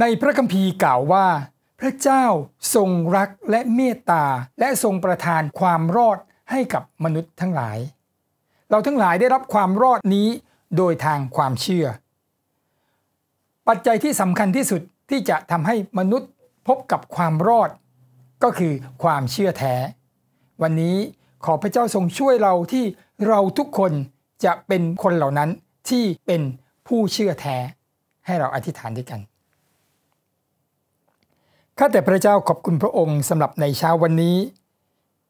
ในพระคัมภีร์กล่าวว่า พระเจ้าทรงรักและเมตตาและทรงประทานความรอดให้กับมนุษย์ทั้งหลาย เราทั้งหลายได้รับความรอดนี้โดยทางความเชื่อ ปัจจัยที่สำคัญที่สุดที่จะทำให้มนุษย์พบกับความรอด ก็คือความเชื่อแท้ วันนี้ขอพระเจ้าทรงช่วยเราที่เราทุกคนจะเป็นคนเหล่านั้นที่เป็นผู้เชื่อแท้ให้เราอธิษฐานด้วยกันข้าแต่พระเจ้าขอบคุณพระองค์สำหรับในเช้าวันนี้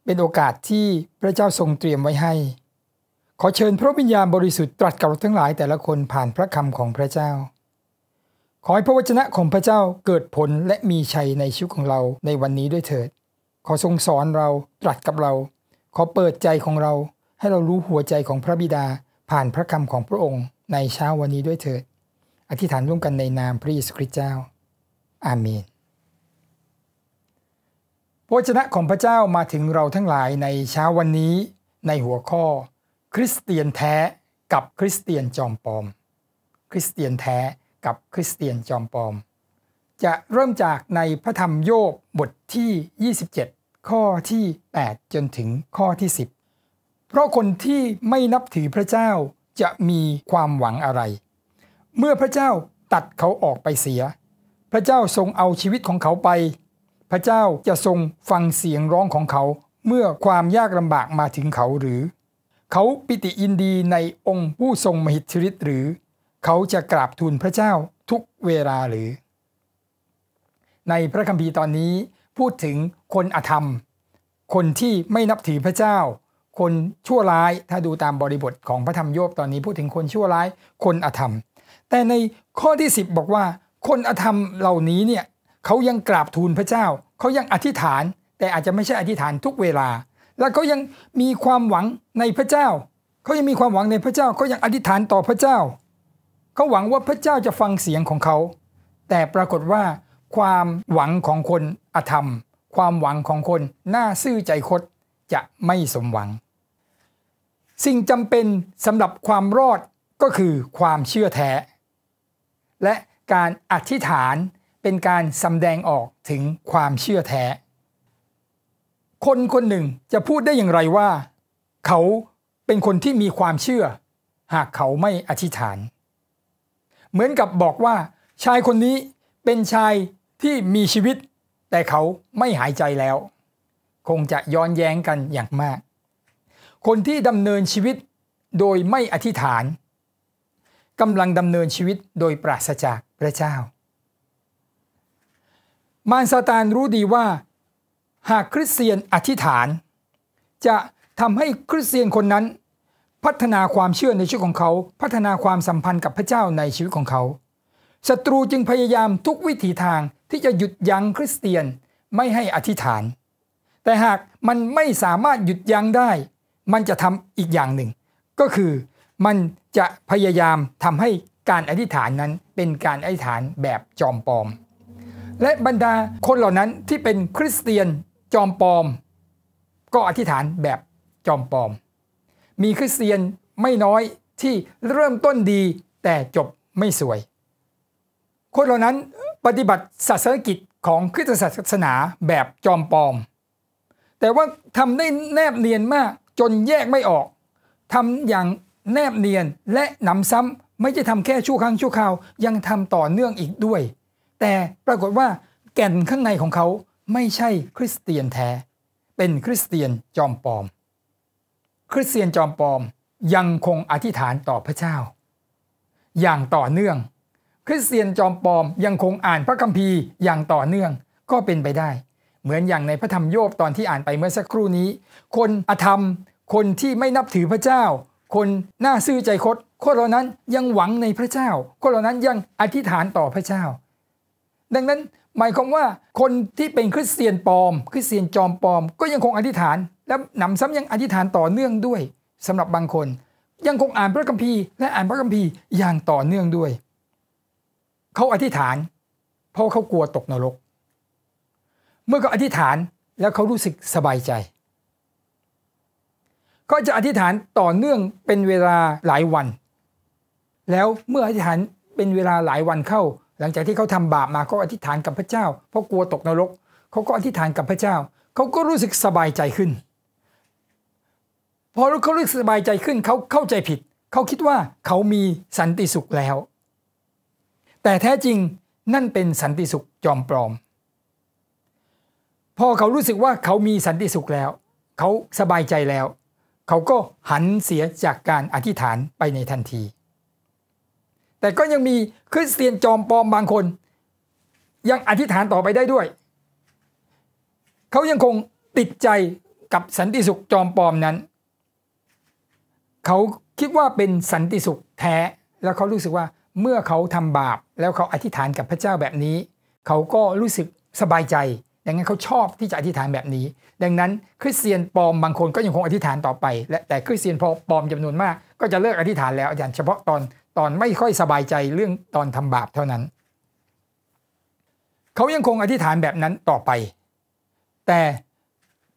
เป็นโอกาสที่พระเจ้าทรงเตรียมไว้ให้ ขอเชิญพระวิญญาณบริสุทธิ์ตรัสกับเราทั้งหลายแต่ละคนผ่านพระคำของพระเจ้า ขอให้พระวจนะของพระเจ้าเกิดผลและมีชัยในชีวิตของเราในวันนี้ด้วยเถิด ขอทรงสอนเราตรัสกับเรา ขอเปิดใจของเราให้เรารู้หัวใจของพระบิดาผ่านพระคำของพระองค์ในเช้าวันนี้ด้วยเถิด อธิษฐานร่วมกันในนามพระเยซูคริสต์เจ้า อาเมนพระชนะของพระเจ้ามาถึงเราทั้งหลายในเช้าวันนี้ ในหัวข้อ คริสเตียนแท้กับคริสเตียนจอมปลอมคริสเตียนแท้กับคริสเตียนจอมปลอม จะเริ่มจากในพระธรรมโยบบทที่ 27 ข้อที่8จนถึงข้อที่10 เพราะคนที่ไม่นับถือพระเจ้าจะมีความหวังอะไร เมื่อพระเจ้าตัดเขาออกไปเสีย พระเจ้าทรงเอาชีวิตของเขาไปพระเจ้าจะทรงฟังเสียงร้องของเขาเมื่อความยากลำบากมาถึงเขาหรือ เขาปิติยินดีในองค์ผู้ทรงมหิทธิฤทธิ์หรือ เขาจะกราบทูลพระเจ้าทุกเวลาหรือ ในพระคัมภีร์ตอนนี้พูดถึงคนอธรรม คนที่ไม่นับถือพระเจ้า คนชั่วร้ายถ้าดูตามบริบทของพระธรรมโยบตอนนี้พูดถึงคนชั่วร้ายคนอธรรม แต่ในข้อที่10บอกว่าคนอธรรมเหล่านี้เนี่ยเขายังกราบทูลพระเจ้า เขายังอธิษฐาน แต่อาจจะไม่ใช่อธิษฐานทุกเวลา และเขายังมีความหวังในพระเจ้า เขายังมีความหวังในพระเจ้า เขายังอธิษฐานต่อพระเจ้า เขาหวังว่าพระเจ้าจะฟังเสียงของเขา แต่ปรากฏว่า ความหวังของคนอธรรม ความหวังของคน หน้าซื่อใจคดจะไม่สมหวัง สิ่งจำเป็นสำหรับความรอดก็คือความเชื่อแท้ และการอธิษฐานเป็นการสำแดงออกถึงความเชื่อแท้ คนคนหนึ่งจะพูดได้อย่างไรว่า เขาเป็นคนที่มีความเชื่อ หากเขาไม่อธิษฐาน เหมือนกับบอกว่าชายคนนี้เป็นชายที่มีชีวิต แต่เขาไม่หายใจแล้ว คงจะย้อนแย้งกันอย่างมาก คนที่ดำเนินชีวิตโดยไม่อธิษฐานกำลังดำเนินชีวิตโดยปราศจากพระเจ้ามารซาตานรู้ดีว่า หากคริสเตียนอธิษฐาน จะทำให้คริสเตียนคนนั้น พัฒนาความเชื่อในชีวิตของเขา พัฒนาความสัมพันธ์กับพระเจ้าในชีวิตของเขาศัตรูจึงพยายามทุกวิถีทางที่จะหยุดยั้งคริสเตียนไม่ให้อธิษฐาน แต่หากมันไม่สามารถหยุดยั้งได้ มันจะทำอีกอย่างหนึ่ง ก็คือมันจะพยายามทำให้การอธิษฐานนั้นเป็นการอธิษฐานแบบจอมปลอมและบรรดาคนเหล่านั้นที่เป็นคริสเตียนจอมปลอม ก็อธิษฐานแบบจอมปลอม มีคริสเตียนไม่น้อยที่เริ่มต้นดีแต่จบไม่สวย คนเหล่านั้นปฏิบัติศาสนกิจของคริสตศาสนาแบบจอมปลอม แต่ว่าทำได้แนบเนียนมากจนแยกไม่ออกทำอย่างแนบเนียนและหนำซ้ำไม่ใช่ทำแค่ชั่วครั้งชั่วคราว ยังทำต่อเนื่องอีกด้วยแต่ปรากฏว่าแก่นข้างในของเขาไม่ใช่คริสเตียนแท้ เป็นคริสเตียนจอมปลอม คริสเตียนจอมปลอมยังคงอธิษฐานต่อพระเจ้า อย่างต่อเนื่อง คริสเตียนจอมปลอมยังคงอ่านพระคัมภีร์อย่างต่อเนื่อง ก็เป็นไปได้ เหมือนอย่างในพระธรรมโยบตอนที่อ่านไปเมื่อสักครู่นี้ คนอธรรม คนที่ไม่นับถือพระเจ้า คนหน้าซื่อใจคด คนเหล่านั้นยังหวังในพระเจ้า คนเหล่านั้นยังอธิษฐานต่อพระเจ้าดังนั้นหมายความว่าคนที่เป็นคริสเตียนปลอมคริสเตียนจอมปลอม ก็ยังคงอธิษฐานและหนำซ้ำยังอธิษฐานต่อเนื่องด้วย สำหรับบางคน ยังคงอ่านพระคัมภีร์และอ่านพระคัมภีร์อย่างต่อเนื่องด้วย เขาอธิษฐาน เพราะเขากลัวตกนรก เมื่อเขาอธิษฐานแล้วเขารู้สึกสบายใจ ก็จะอธิษฐานต่อเนื่องเป็นเวลาหลายวัน แล้วเมื่ออธิษฐานเป็นเวลาหลายวันเข้าลังจากที่เขาทำบาปมาเขาอธิษฐานกับพระเจ้า เพราะกลัวตกนรก เขาก็อธิษฐานกับพระเจ้า เขาก็รู้สึกสบายใจขึ้น พอเขารู้สึกสบายใจขึ้นเขาเข้าใจผิด เขาคิดว่าเขามีสันติสุขแล้ว แต่แท้จริงนั่นเป็นสันติสุขจอมปลอม พอเขารู้สึกว่าเขามีสันติสุขแล้ว เขาสบายใจแล้ว เขาก็หันเสียจากการอธิษฐานไปในทันทีแต่ก็ยังมีคริสเตียนจอมปลอมบางคน ยังอธิษฐานต่อไปได้ด้วย เขายังคงติดใจกับสันติสุขจอมปลอมนั้น เขาคิดว่าเป็นสันติสุขแท้แล้วเขารู้สึกว่าเมื่อเขาทำบาปแล้วเขาอธิษฐานกับพระเจ้าแบบนี้เขาก็รู้สึกสบายใจ ดังนั้นเขาชอบที่จะอธิษฐานแบบนี้ ดังนั้น คริสเตียนปลอมบางคนก็ยังคงอธิษฐานต่อไปและแต่คริสเตียนปลอมจำนวนมาก ก็จะเลิกอธิษฐานแล้วอาจารย์เฉพาะตอนตอนไม่ค่อยสบายใจเรื่องตอนทำบาปเท่านั้น เขายังคงอธิษฐานแบบนั้นต่อไป แต่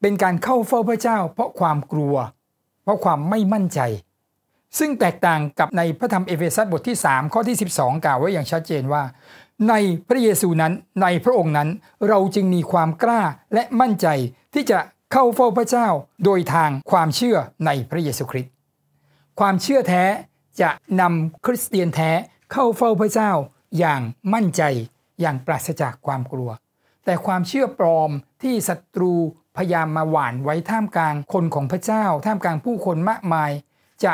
เป็นการเข้าเฝ้าพระเจ้าเพราะความกลัว เพราะความไม่มั่นใจ ซึ่งแตกต่างกับในพระธรรมเอเฟซัสบทที่ 3 ข้อที่ 12 กล่าวไว้อย่างชัดเจนว่า ในพระเยซูนั้นในพระองค์นั้นเราจึงมีความกล้าและมั่นใจที่จะเข้าเฝ้าพระเจ้าโดยทางความเชื่อในพระเยซูคริสต์ความเชื่อแท้จะนำคริสเตียนแท้เข้าเฝ้าพระเจ้าอย่างมั่นใจอย่างปราศจากความกลัว แต่ความเชื่อปลอมที่ศัตรูพยายามมาหวานไว้ท่ามกลางคนของพระเจ้า ท่ามกลางผู้คนมากมาย จะ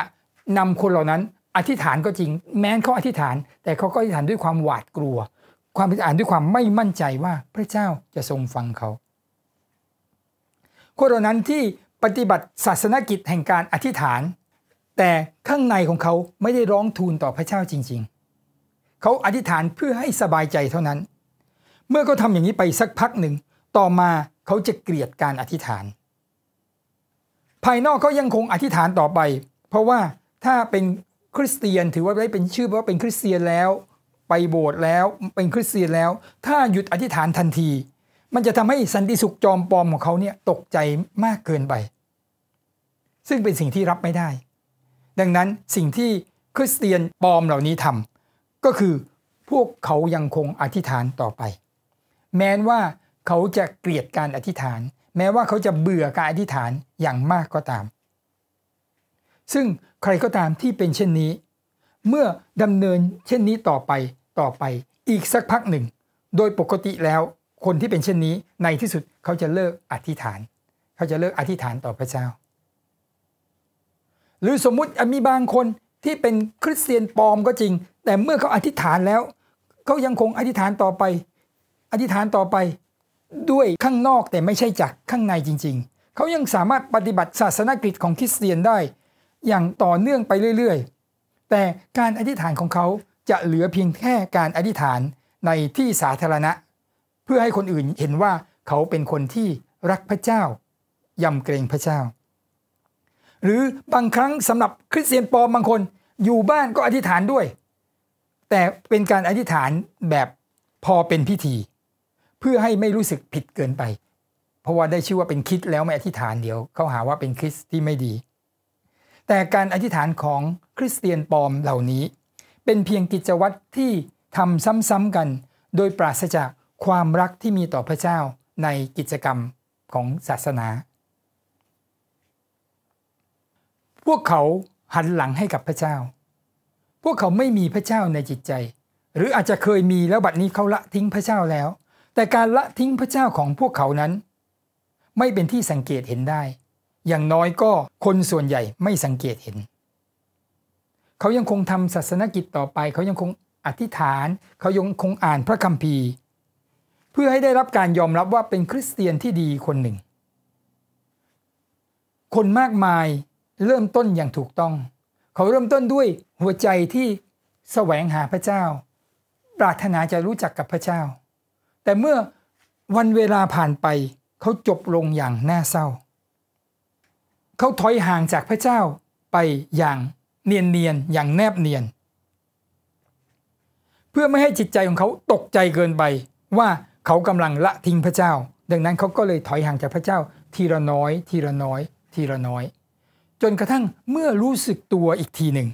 นำคนเหล่านั้นอธิษฐานก็จริง แม้นเขาอธิษฐาน แต่เขาก็อธิษฐานด้วยความหวาดกลัว ความอธิษฐานด้วยความไม่มั่นใจว่าพระเจ้าจะทรงฟังเขา คนเหล่านั้นที่ปฏิบัติศาสนกิจแห่งการอธิษฐานแต่ข้างในของเขาไม่ได้ร้องทูลต่อพระเจ้าจริง ๆ เขาอธิษฐานเพื่อให้สบายใจเท่านั้น เมื่อเขาทำอย่างนี้ไปสักพักหนึ่ง ต่อมาเขาจะเกลียดการอธิษฐาน ภายนอกเขายังคงอธิษฐานต่อไป เพราะว่าถ้าเป็นคริสเตียนถือว่าได้เป็นชื่อว่าเป็นคริสเตียนแล้ว ไปโบสถ์แล้วเป็นคริสเตียนแล้ว ถ้าหยุดอธิษฐานทันที มันจะทำให้สันติสุขจอมปลอมของเขาเนี่ยตกใจมากเกินไป ซึ่งเป็นสิ่งที่รับไม่ได้ดังนั้นสิ่งที่คริสเตียนปลอมเหล่านี้ทำก็คือ พวกเขายังคงอธิษฐานต่อไป แม้ว่าเขาจะเกลียดการอธิษฐาน แม้ว่าเขาจะเบื่อการอธิษฐานอย่างมากก็ตาม ซึ่งใครก็ตามที่เป็นเช่นนี้ เมื่อดำเนินเช่นนี้ต่อไปต่อไป อีกสักพักหนึ่ง โดยปกติแล้วคนที่เป็นเช่นนี้ในที่สุดเขาจะเลิกอธิษฐาน เขาจะเลิกอธิษฐานต่อพระเจ้าหรือสมมุติมีบางคนที่เป็นคริสเตียนปลอมก็จริง แต่เมื่อเขาอธิษฐานแล้วเขายังคงอธิษฐานต่อไป อธิษฐานต่อไปด้วยข้างนอกแต่ไม่ใช่จากข้างในจริง ๆเขายังสามารถปฏิบัติศาสนกิจของคริสเตียนได้ อย่างต่อเนื่องไปเรื่อย ๆ แต่การอธิษฐานของเขาจะเหลือเพียงแค่การอธิษฐานในที่สาธารณะ เพื่อให้คนอื่นเห็นว่าเขาเป็นคนที่รักพระเจ้ายำเกรงพระเจ้าหรือบางครั้งสำหรับคริสเตียนปลอมบางคนอยู่บ้านก็อธิษฐานด้วย แต่เป็นการอธิษฐานแบบพอเป็นพิธี เพื่อให้ไม่รู้สึกผิดเกินไป เพราะว่าได้ชื่อว่าเป็นคิดแล้วไม่อธิษฐานเดี๋ยวเขาหาว่าเป็นคริสที่ไม่ดี แต่การอธิษฐานของคริสเตียนปลอมเหล่านี้ เป็นเพียงกิจวัตรที่ทำซ้ำๆกัน โดยปราศจากความรักที่มีต่อพระเจ้าในกิจกรรมของศาสนาพวกเขาหันหลังให้กับพระเจ้า พวกเขาไม่มีพระเจ้าในจิตใจ หรืออาจจะเคยมีแล้วบัดนี้เขาละทิ้งพระเจ้าแล้ว แต่การละทิ้งพระเจ้าของพวกเขานั้น ไม่เป็นที่สังเกตเห็นได้ อย่างน้อยก็คนส่วนใหญ่ไม่สังเกตเห็น เขายังคงทำศาสนกิจต่อไป เขายังคงอธิษฐาน เขายังคงอ่านพระคัมภีร์ เพื่อให้ได้รับการยอมรับว่าเป็นคริสเตียนที่ดีคนหนึ่ง คนมากมายเริ่มต้นอย่างถูกต้อง เขาเริ่มต้นด้วยหัวใจที่แสวงหาพระเจ้า ปรารถนาจะรู้จักกับพระเจ้า แต่เมื่อวันเวลาผ่านไปเขาจบลงอย่างน่าเศร้า เขาถอยห่างจากพระเจ้า ไปอย่างเนียนเนียนอย่างแนบเนียน เพื่อไม่ให้จิตใจของเขาตกใจเกินไปว่าเขากำลังละทิ้งพระเจ้า ดังนั้นเขาก็เลยถอยห่างจากพระเจ้า ทีละน้อย ทีละน้อยทีละน้อยจนกระทั่งเมื่อรู้สึกตัวอีกทีหนึ่ง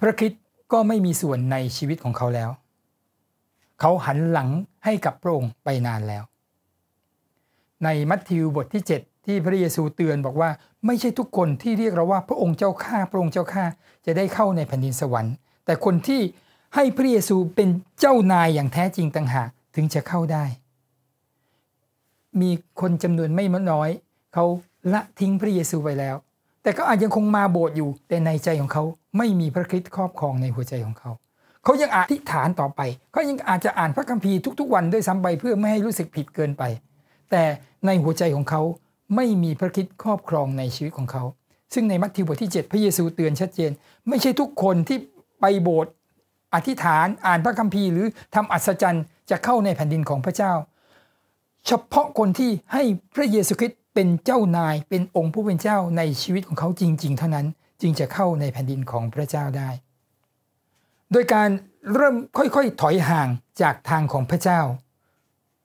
พระคิดก็ไม่มีส่วนในชีวิตของเขาแล้ว เขาหันหลังให้กับพระองค์ไปนานแล้ว ในมัทธิวบทที่ 7 ที่พระเยซูเตือนบอกว่า ไม่ใช่ทุกคนที่เรียกเราว่าพระองค์เจ้าข้าพระองค์เจ้าข้าจะได้เข้าในแผ่นดินสวรรค์ แต่คนที่ให้พระเยซูเป็นเจ้านายอย่างแท้จริงต่างหาก ถึงจะเข้าได้ มีคนจำนวนไม่มน้อย เขาละทิ้งพระเยซูไปแล้วแต่ก็อาจยังคงมาโบสถ์อยู่ แต่ในใจของเขาไม่มีพระคริสต์ครอบครองในหัวใจของเขา เขายังอธิษฐานต่อไป เขายังอาจจะอ่านพระคัมภีร์ทุกๆวันด้วยซ้ำไปเพื่อไม่ให้รู้สึกผิดเกินไป แต่ในหัวใจของเขาไม่มีพระคิดครอบครองในชีวิตของเขา ซึ่งในมัทธิวบทที่ 7 พระเยซูเตือนชัดเจน ไม่ใช่ทุกคนที่ไปโบสถ์อธิษฐานอ่านพระคัมภีร์ หรือทำอัศจรรย์จะเข้าในแผ่นดินของพระเจ้า เฉพาะคนที่ให้พระเยซูคริสต์เป็นเจ้านายเป็นองค์ผู้เป็นเจ้าในชีวิตของเขาจริงๆ เท่านั้น จึงจะเข้าในแผ่นดินของพระเจ้าได้ โดยการเริ่มค่อยๆถอยห่างจากทางของพระเจ้า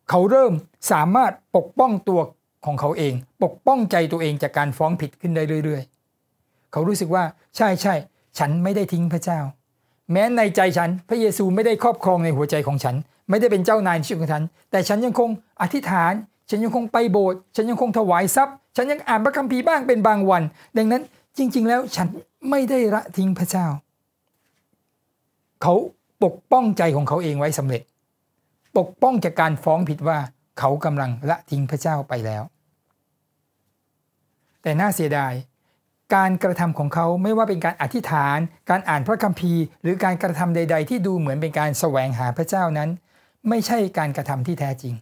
เขาเริ่มสามารถปกป้องตัวของเขาเอง ปกป้องใจตัวเองจากการฟ้องผิดขึ้นได้เรื่อยๆ เขารู้สึกว่าใช่ใช่ฉันไม่ได้ทิ้งพระเจ้า แม้ในใจฉันพระเยซูไม่ได้ครอบครองในหัวใจของฉัน ไม่ได้เป็นเจ้านายชีวิตของฉัน แต่ฉันยังคงอธิษฐานฉันยังคงไปโบสถ์ฉันยังคงถวายทรัพย์ ฉันยังอ่านพระคัมภีร์บ้างเป็นบางวัน ดังนั้นจริง ๆ แล้วฉันไม่ได้ละทิ้งพระเจ้า เขาปกป้องใจของเขาเองไว้สำเร็จ ปกป้องจากการฟ้องผิดว่าเขากำลังละทิ้งพระเจ้าไปแล้ว แต่น่าเสียดาย การกระทำของเขาไม่ว่าเป็นการอธิษฐาน การอ่านพระคัมภีร์หรือการกระทำใด ๆ ที่ดูเหมือนเป็นการแสวงหาพระเจ้านั้น ไม่ใช่การกระทำที่แท้จริง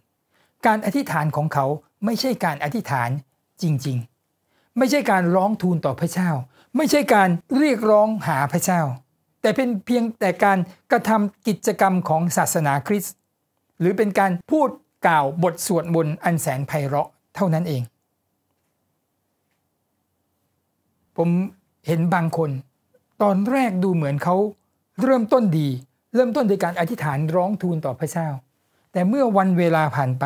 การอธิษฐานของเขาไม่ใช่การอธิษฐานจริงๆ ไม่ใช่การร้องทูลต่อพระเจ้า ไม่ใช่การเรียกร้องหาพระเจ้า แต่เป็นเพียงแต่การกระทำกิจกรรมของศาสนาคริสต์หรือเป็นการพูดกล่าวบทสวดมนต์อันแสนไพเราะเท่านั้นเอง ผมเห็นบางคน ตอนแรกดูเหมือนเขาเริ่มต้นดี เริ่มต้นโดยการอธิษฐานร้องทูลต่อพระเจ้าแต่เมื่อวันเวลาผ่านไป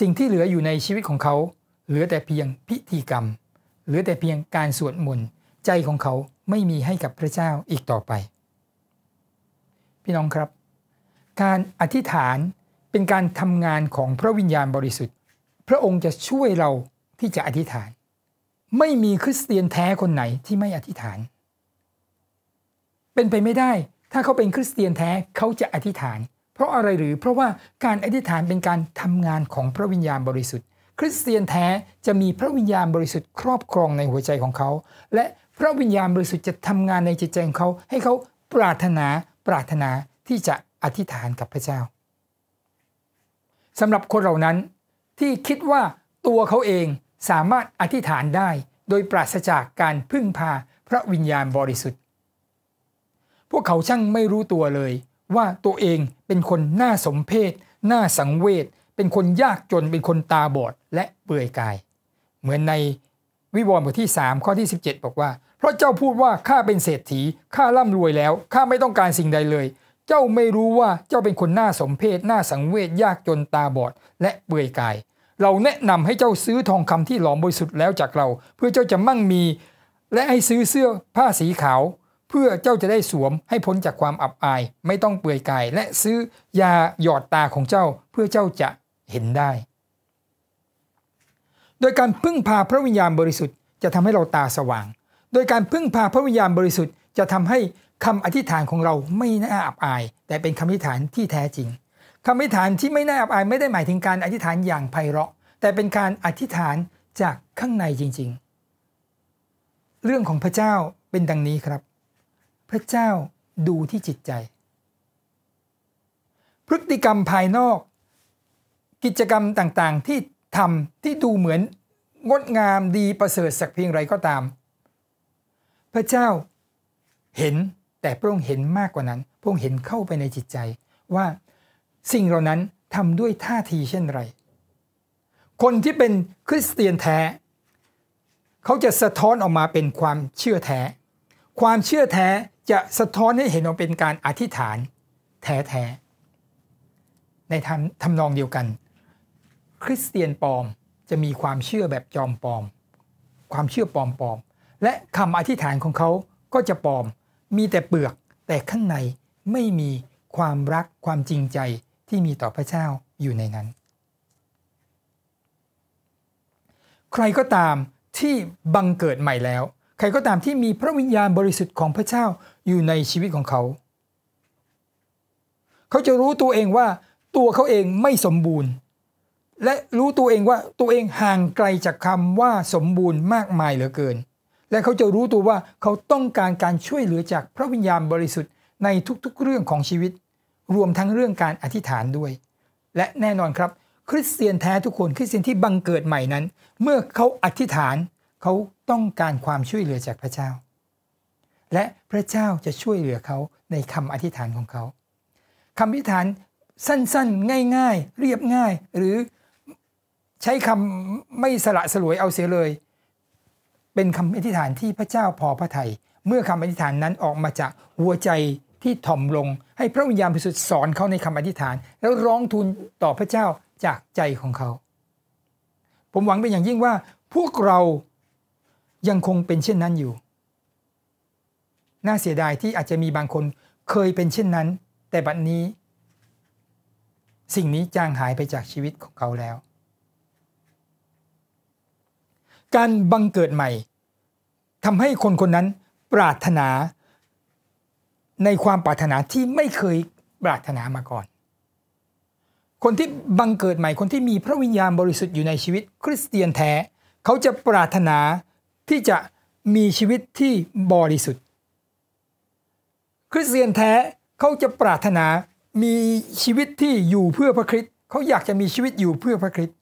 สิ่งที่เหลืออยู่ในชีวิตของเขาเหลือแต่เพียงพิธีกรรมเหลือแต่เพียงการสวดมนต์ใจของเขาไม่มีให้กับพระเจ้าอีกต่อไป พี่น้องครับ การอธิษฐานเป็นการทำงานของพระวิญญาณบริสุทธิ์พระองค์จะช่วยเราที่จะอธิษฐาน ไม่มีคริสเตียนแท้คนไหนที่ไม่อธิษฐาน เป็นไปไม่ได้ถ้าเขาเป็นคริสเตียนแท้เขาจะอธิษฐานเพราะอะไรหรือเพราะว่าการอธิษฐานเป็นการทำงานของพระวิญญาณบริสุทธิ์ คริสเตียนแท้จะมีพระวิญญาณบริสุทธิ์ครอบครองในหัวใจของเขา และพระวิญญาณบริสุทธิ์จะทำงานในจิตใจของเขาให้เขาปรารถนาปรารถนาที่จะอธิษฐานกับพระเจ้า สำหรับคนเหล่านั้นที่คิดว่าตัวเขาเองสามารถอธิษฐานได้ โดยปราศจากการพึ่งพาพระวิญญาณบริสุทธิ์ พวกเขาช่างไม่รู้ตัวเลย ว่าตัวเองเป็นคนน่าสมเพชน่าสังเวชเป็นคนยากจนเป็นคนตาบอดและเปื่อยกาย เหมือนในวิวรณ์บทที่ 3 ข้อที่ 17 บอกว่าเพราะเจ้าพูดว่าข้าเป็นเศรษฐีข้าร่ำรวยแล้วข้าไม่ต้องการสิ่งใดเลย เจ้าไม่รู้ว่าเจ้าเป็นคนน่าสมเพชน่าสังเวชยากจนตาบอดและเปื่อยกาย เราแนะนำให้เจ้าซื้อทองคำที่หลอมบริสุทธิ์แล้วจากเรา เพื่อเจ้าจะมั่งมี และให้ซื้อเสื้อผ้าสีขาวเพื่อเจ้าจะได้สวมให้พ้นจากความอับอายไม่ต้องเปื่อยกาย และซื้อยาหยอดตาของเจ้าเพื่อเจ้าจะเห็นได้ โดยการพึ่งพาพระวิญญาณบริสุทธิ์จะทำให้เราตาสว่าง โดยการพึ่งพาพระวิญญาณบริสุทธิ์จะทำให้คำอธิษฐานของเราไม่น่าอับอาย แต่เป็นคำอธิษฐานที่แท้จริงคำอธิษฐานที่ไม่น่าอับอายไม่ได้หมายถึงการอธิษฐานอย่างไพเราะแต่เป็นการอธิษฐานจากข้างในจริง ๆ เรื่องของพระเจ้าเป็นดังนี้ครับพระเจ้าดูที่จิตใจ พฤติกรรมภายนอก กิจกรรมต่างๆที่ทำที่ดูเหมือนงดงามดีประเสริฐสักเพียงไรก็ตาม พระเจ้าเห็นแต่พระองค์เห็นมากกว่านั้น พระองค์เห็นเข้าไปในจิตใจ ว่าสิ่งเหล่านั้นทำด้วยท่าทีเช่นไร คนที่เป็นคริสเตียนแท้เขาจะสะท้อนออกมาเป็นความเชื่อแท้ ความเชื่อแท้จะสะท้อนให้เห็นว่าเป็นการอธิษฐาน แท้ๆในทำทำนองเดียวกัน คริสเตียนปลอมจะมีความเชื่อแบบจอมปลอม ความเชื่อปลอมปอมและคำอธิษฐานของเขาก็จะปลอม มีแต่เปลือกแต่ข้างในไม่มีความรักความจริงใจที่มีต่อพระเจ้าอยู่ในนั้น ใครก็ตามที่บังเกิดใหม่แล้ว ใครก็ตามที่มีพระวิญญาณบริสุทธิ์ของพระเจ้าอยู่ในชีวิตของเขา เขาจะรู้ตัวเองว่าตัวเขาเองไม่สมบูรณ์ และรู้ตัวเองว่าตัวเองห่างไกลจากคำว่าสมบูรณ์มากมายเหลือเกิน และเขาจะรู้ตัวว่าเขาต้องการการช่วยเหลือจากพระวิญญาณบริสุทธิ์ในทุกๆเรื่องของชีวิต รวมทั้งเรื่องการอธิษฐานด้วย และแน่นอนครับคริสเตียนแท้ทุกคนคริสเตียนที่บังเกิดใหม่นั้น เมื่อเขาอธิษฐาน เขาต้องการความช่วยเหลือจากพระเจ้าและพระเจ้าจะช่วยเหลือเขาในคำอธิษฐานของเขาคำอธิษฐานสั้นๆง่าย ๆ เรียบง่าย หรือใช้คำไม่สละสลวยเอาเสียเลย เป็นคำอธิษฐานที่พระเจ้าพอพระทยัยเมื่อคำอธิษฐานนั้นออกมาจากหัวใจที่ถ่อมลงให้พระวิญญาณบริสุทธิ์สอนเขาในคำอธิษฐานแล้วร้องทูลต่อพระเจ้าจากใจของเขา ผมหวังเป็นอย่างยิ่งว่าพวกเรายังคงเป็นเช่นนั้นอยู่น่าเสียดายที่อาจจะมีบางคนเคยเป็นเช่นนั้น แต่บัดนนี้ สิ่งนี้จางหายไปจากชีวิตของเขาแล้ว การบังเกิดใหม่ทำให้คนคนนั้นปรารถนาในความปรารถนาที่ไม่เคยปรารถนามาก่อน คนที่บังเกิดใหม่ คนที่มีพระวิญญาณบริสุทธิ์อยู่ในชีวิต คริสเตียนแท้เขาจะปรารถนาที่จะมีชีวิตที่บริสุทธิ์คริสเตียนแท้เขาจะปรารถนามีชีวิตที่อยู่เพื่อพระคริสต์เขาอยากจะมีชีวิตอยู่เพื่อพระคริสต์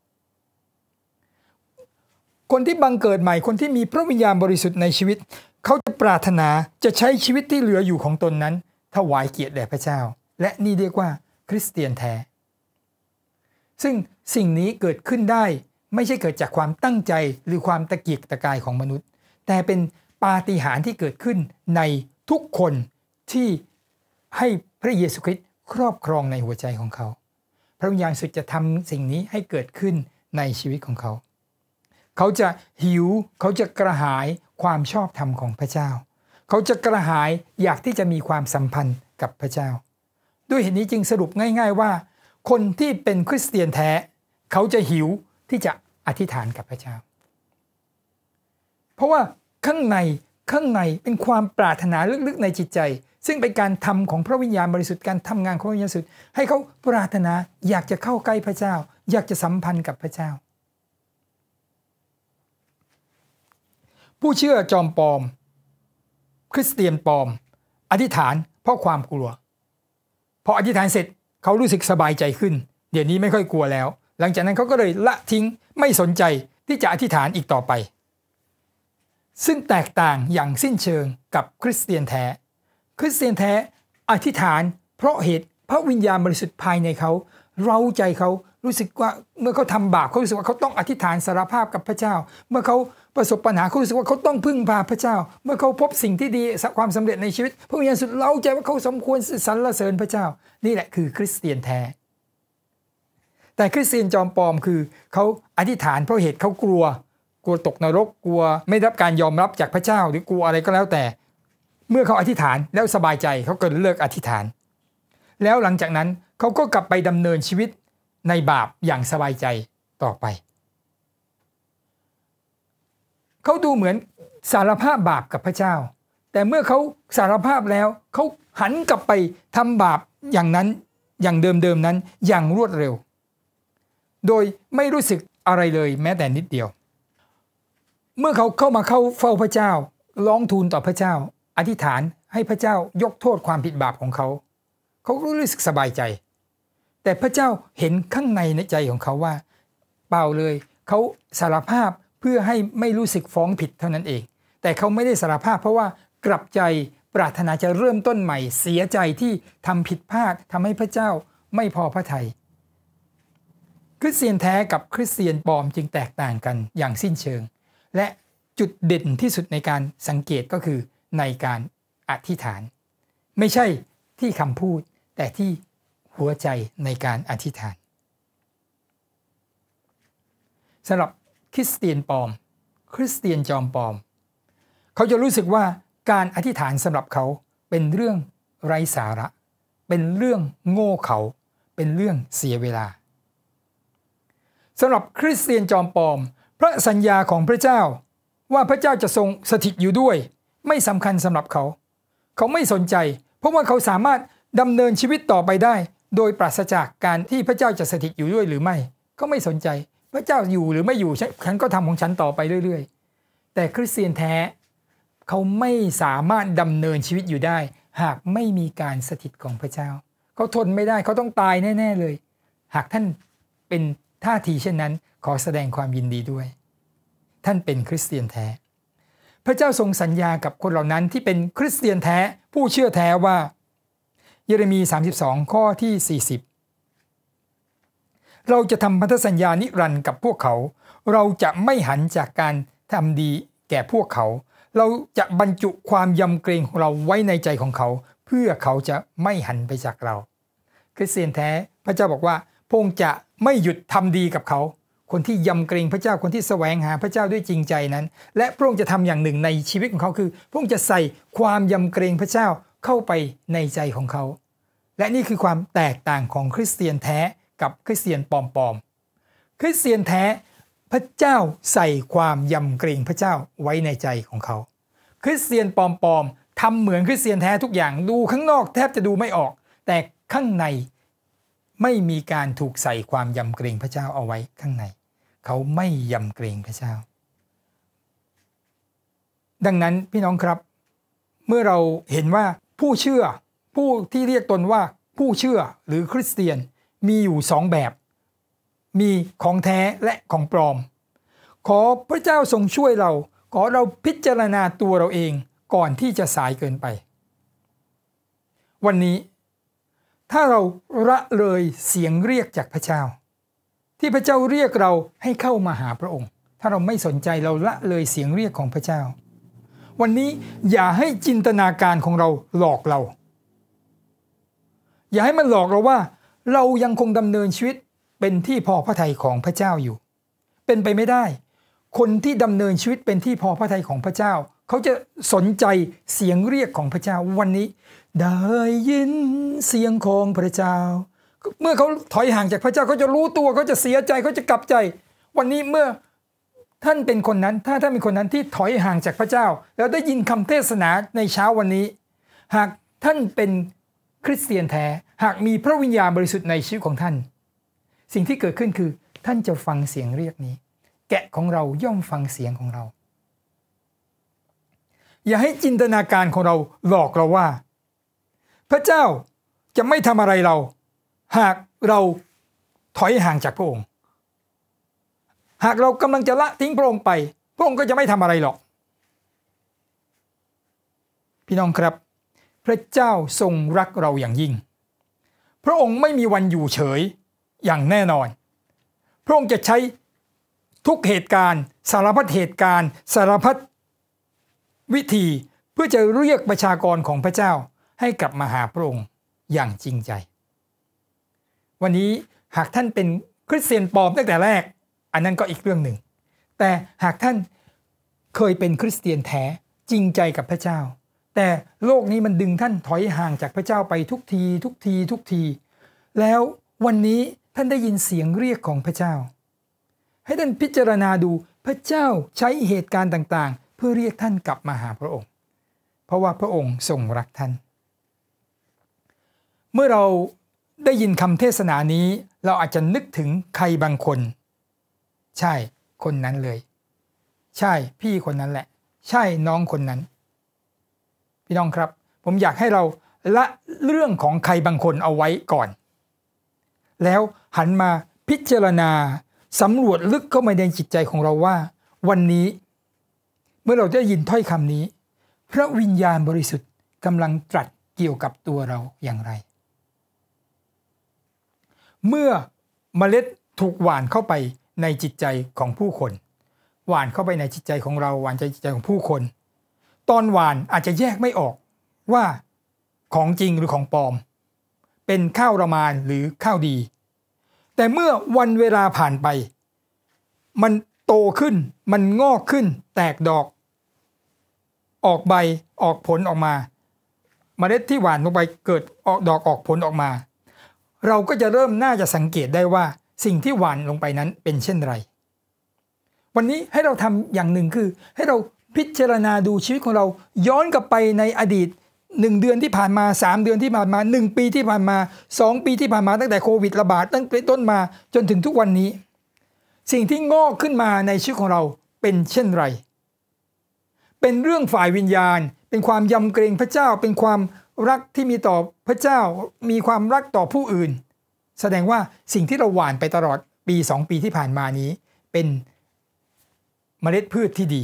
คนที่บังเกิดใหม่คนที่มีพระวิญญาณบริสุทธิ์ในชีวิตเขาจะปรารถนาจะใช้ชีวิตที่เหลืออยู่ของตนนั้น ถวายเกียรติแด่พระเจ้า และนี่เรียกว่าคริสเตียนแท้ซึ่งสิ่งนี้เกิดขึ้นได้ไม่ใช่เกิดจากความตั้งใจหรือความตะเกียกตะกายของมนุษย์ แต่เป็นปาฏิหาริย์ที่เกิดขึ้นในทุกคนที่ให้พระเยซูคริสต์ครอบครองในหัวใจของเขา พระวิญญาณสุดจะทำสิ่งนี้ให้เกิดขึ้นในชีวิตของเขา เขาจะหิวเขาจะกระหายความชอบธรรมของพระเจ้า เขาจะกระหายอยากที่จะมีความสัมพันธ์กับพระเจ้า ด้วยเหตุนี้จึงสรุปง่าย ๆ ว่า คนที่เป็นคริสเตียนแท้ เขาจะหิวที่จะอธิษฐานกับพระเจ้า เพราะว่าข้างในข้างในเป็นความปรารถนาลึกๆในจิตใจซึ่งเป็นการทำของพระวิญญาณบริสุทธิ์การทำงานของพระวิญญาณบริสุทธิ์ให้เขาปรารถนาอยากจะเข้าใกล้พระเจ้า อยากจะสัมพันธ์กับพระเจ้า ผู้เชื่อจอมปลอม คริสเตียนปลอม อธิษฐานเพราะความกลัวพออธิษฐานเสร็จเขารู้สึกสบายใจขึ้น เดี๋ยวนี้ไม่ค่อยกลัวแล้ว หลังจากนั้นเขาก็เลยละทิ้งไม่สนใจที่จะอธิษฐานอีกต่อไป ซึ่งแตกต่างอย่างสิ้นเชิงกับคริสเตียนแท้คริสเตียนแท้อธิษฐานเพราะเหตุพระวิญญาณบริสุทธิ์ภายในเขา เราใจเขารู้สึกว่าเมื่อเขาทำบาป เขารู้สึกว่าเขาต้องอธิษฐานสารภาพกับพระเจ้า เมื่อเขาประสบปัญหาเขารู้สึกว่าเขาต้องพึ่งพาพระเจ้า เมื่อเขาพบสิ่งที่ดีความสำเร็จในชีวิต พระวิญญาณสุดเราใจว่าเขาสมควรสรรเสริญพระเจ้า นี่แหละคือคริสเตียนแท้แต่คริสเตียนจอมปลอมคือ เขาอธิษฐานเพราะเหตุเขากลัวกลัวตกนรกกลัวไม่รับการยอมรับจากพระเจ้า หรือกลัวอะไรก็แล้วแต่เมื่อเขาอธิษฐานแล้วสบายใจเขาก็เลิกอธิษฐาน แล้วหลังจากนั้นเขาก็กลับไปดำเนินชีวิตในบาปอย่างสบายใจต่อไป เขาดูเหมือนสารภาพบาปกับพระเจ้า แต่เมื่อเขาสารภาพแล้วเขาหันกลับไปทำบาปอย่างนั้นอย่างเดิมๆนั้นอย่างรวดเร็ว โดยไม่รู้สึกอะไรเลยแม้แต่นิดเดียว เมื่อเขาเข้ามาเข้าเฝ้าพระเจ้าร้องทูลต่อพระเจ้าอธิษฐานให้พระเจ้ายกโทษความผิดบาปของเขา เขาก็รู้สึกสบายใจ แต่พระเจ้าเห็นข้างในในใจของเขาว่า เปล่าเลย เขาสารภาพเพื่อให้ไม่รู้สึกฟ้องผิดเท่านั้นเอง แต่เขาไม่ได้สารภาพเพราะว่ากลับใจปรารถนาจะเริ่มต้นใหม่ เสียใจที่ทำผิดพลาดทำให้พระเจ้าไม่พอพระทยัยคริสเตียนแท้กับคริสเตียนปลอมจึงแตกต่างกันอย่างสิ้นเชิง และจุดเด่นที่สุดในการสังเกตก็คือในการอธิษฐาน ไม่ใช่ที่คำพูดแต่ที่หัวใจในการอธิษฐานสำหรับคริสเตียนปลอม คริสเตียนจอมปลอม เขาจะรู้สึกว่าการอธิษฐานสำหรับเขาเป็นเรื่องไร้สาระ เป็นเรื่องโง่เขา เป็นเรื่องเสียเวลาสำหรับคริสเตียนจอมปลอม พระสัญญาของพระเจ้าว่าพระเจ้าจะทรงสถิตอยู่ด้วยไม่สำคัญสำหรับเขา เขาไม่สนใจ เพราะว่าเขาสามารถดำเนินชีวิตต่อไปได้ โดยปราศจากการที่พระเจ้าจะสถิตอยู่ด้วยหรือไม่ก็ไม่สนใจ พระเจ้าอยู่หรือไม่อยู่ฉันก็ทำของฉันต่อไปเรื่อยๆ แต่คริสเตียนแท้ เขาไม่สามารถดำเนินชีวิตอยู่ได้ หากไม่มีการสถิตของพระเจ้า เขาทนไม่ได้เขาต้องตายแน่ๆเลย หากท่านเป็นท่าทีเช่นนั้น ขอแสดงความยินดีด้วย ท่านเป็นคริสเตียนแท้พระเจ้าทรงสัญญากับคนเหล่านั้นที่เป็นคริสเตียนแท้ผู้เชื่อแท้ว่าเยเรมี32 ข้อที่ 40 เราจะทำพันธสัญญานิรันดร์กับพวกเขา เราจะไม่หันจากการทำดีแก่พวกเขา เราจะบรรจุความยำเกรงของเราไว้ในใจของเขา เพื่อเขาจะไม่หันไปจากเรา คริสเตียนแท้พระเจ้าบอกว่าพงจะไม่หยุดทำดีกับเขาคนที่ยำเกรงพระเจ้าคนที่แสวงหาพระเจ้าด้วยจริงใจนั้น และพระองค์จะทำอย่างหนึ่งในชีวิตของเขาคือพระองค์จะใส่ความยำเกรงพระเจ้าเข้าไปในใจของเขา และนี่คือความแตกต่างของคริสเตียนแท้กับคริสเตียนปลอมๆ คริสเตียนแท้ พระเจ้าใส่ความยำเกรงพระเจ้าไว้ในใจของเขาคริสเตียนปลอมๆทำเหมือนคริสเตียนแท้ทุกอย่างดูข้างนอกแทบจะดูไม่ออก แต่ข้างในไม่มีการถูกใส่ความยำเกรงพระเจ้าเอาไว้ข้างในเขาไม่ยำเกรงพระเจ้า ดังนั้นพี่น้องครับ เมื่อเราเห็นว่าผู้เชื่อผู้ที่เรียกตนว่าผู้เชื่อหรือคริสเตียนมีอยู่สองแบบ มีของแท้และของปลอม ขอพระเจ้าทรงช่วยเราขอเราพิจารณาตัวเราเองก่อนที่จะสายเกินไป วันนี้ ถ้าเราละเลยเสียงเรียกจากพระเจ้าที่พระเจ้าเรียกเราให้เข้ามาหาพระองค์ ถ้าเราไม่สนใจเราละเลยเสียงเรียกของพระเจ้า วันนี้อย่าให้จินตนาการของเราหลอกเรา อย่าให้มันหลอกเราว่า เรายังคงดำเนินชีวิตเป็นที่พอพระทัยของพระเจ้าอยู่ เป็นไปไม่ได้ คนที่ดำเนินชีวิตเป็นที่พอพระทัยของพระเจ้า เขาจะสนใจเสียงเรียกของพระเจ้าวันนี้ได้ยินเสียงของพระเจ้าเมื่อเขาถอยห่างจากพระเจ้าเขาจะรู้ตัว เขาจะเสียใจเขาจะกลับใจ วันนี้เมื่อท่านเป็นคนนั้น ถ้าท่านเป็นคนนั้นที่ถอยห่างจากพระเจ้า แล้วได้ยินคำเทศนาในเช้าวันนี้ หากท่านเป็นคริสเตียนแท้ หากมีพระวิญญาณบริสุทธิ์ในชีวิตของท่าน สิ่งที่เกิดขึ้นคือท่านจะฟังเสียงเรียกนี้ แกะของเราย่อมฟังเสียงของเรา อย่าให้จินตนาการของเราหลอกเราว่า พระเจ้าจะไม่ทำอะไรเราหากเราถอยห่างจากพระองค์ หากเรากำลังจะละทิ้งพระองค์ไป พระองค์ก็จะไม่ทำอะไรหรอก พี่น้องครับ พระเจ้าทรงรักเราอย่างยิ่ง พระองค์ไม่มีวันอยู่เฉยอย่างแน่นอน พระองค์จะใช้ทุกเหตุการณ์ สารพัดเหตุการณ์ สารพัดวิธีเพื่อจะเรียกประชากรของพระเจ้าให้กลับมาหาพระองค์อย่างจริงใจวันนี้หากท่านเป็นคริสเตียนปลอมตั้งแต่แรก อันนั้นก็อีกเรื่องหนึ่ง แต่หากท่านเคยเป็นคริสเตียนแท้จริงใจกับพระเจ้า แต่โลกนี้มันดึงท่านถอยห่างจากพระเจ้าไปทุกที ทุกที ทุกที แล้ววันนี้ท่านได้ยินเสียงเรียกของพระเจ้า ให้ท่านพิจารณาดูพระเจ้าใช้เหตุการณ์ต่างๆ เพื่อเรียกท่านกลับมาหาพระองค์ เพราะว่าพระองค์ทรงรักท่าน เมื่อเราได้ยินคำเทศนานี้เราอาจจะนึกถึงใครบางคน ใช่คนนั้นเลย ใช่พี่คนนั้นแหละ ใช่น้องคนนั้น พี่น้องครับ ผมอยากให้เราละเรื่องของใครบางคนเอาไว้ก่อน แล้วหันมาพิจารณาสำรวจลึกเข้ามาในจิตใจของเราว่า วันนี้ เมื่อเราได้ยินถ้อยคำนี้ พระวิญญาณบริสุทธิ์กำลังตรัสเกี่ยวกับตัวเราอย่างไรเมื่อเมล็ดถูกหว่านเข้าไปในจิตใจของผู้คน หว่านเข้าไปในจิตใจของเราหว่านใจจิตใจของผู้คน ตอนหว่านอาจจะแยกไม่ออกว่าของจริงหรือของปลอม เป็นข้าวระมานหรือข้าวดี แต่เมื่อวันเวลาผ่านไป มันโตขึ้น มันงอกขึ้น แตกดอก ออกใบออกผลออกมา เมล็ดที่หวานลงไปเกิดออกดอกออกผลออกมาเราก็จะเริ่มน่าจะสังเกตได้ว่าสิ่งที่หวานลงไปนั้นเป็นเช่นไร วันนี้ให้เราทำอย่างหนึ่งคือ ให้เราพิจารณาดูชีวิตของเราย้อนกลับไปในอดีต 1 เดือนที่ผ่านมา 3 เดือนที่ผ่านมา 1 ปีที่ผ่านมา 2 ปี ที่ผ่านมาตั้งแต่โควิดระบาด ตั้งแต่ต้นมาจนถึงทุกวันนี้ สิ่งที่งอกขึ้นมาในชีวิตของเราเป็นเช่นไร เป็นเรื่องฝ่ายวิญญาณ เป็นความยำเกรงพระเจ้าเป็นความรักที่มีต่อพระเจ้ามีความรักต่อผู้อื่น แสดงว่าสิ่งที่เราหว่านไปตลอดปี 2 ปีที่ผ่านมานี้ เป็นเมล็ดพืชที่ดี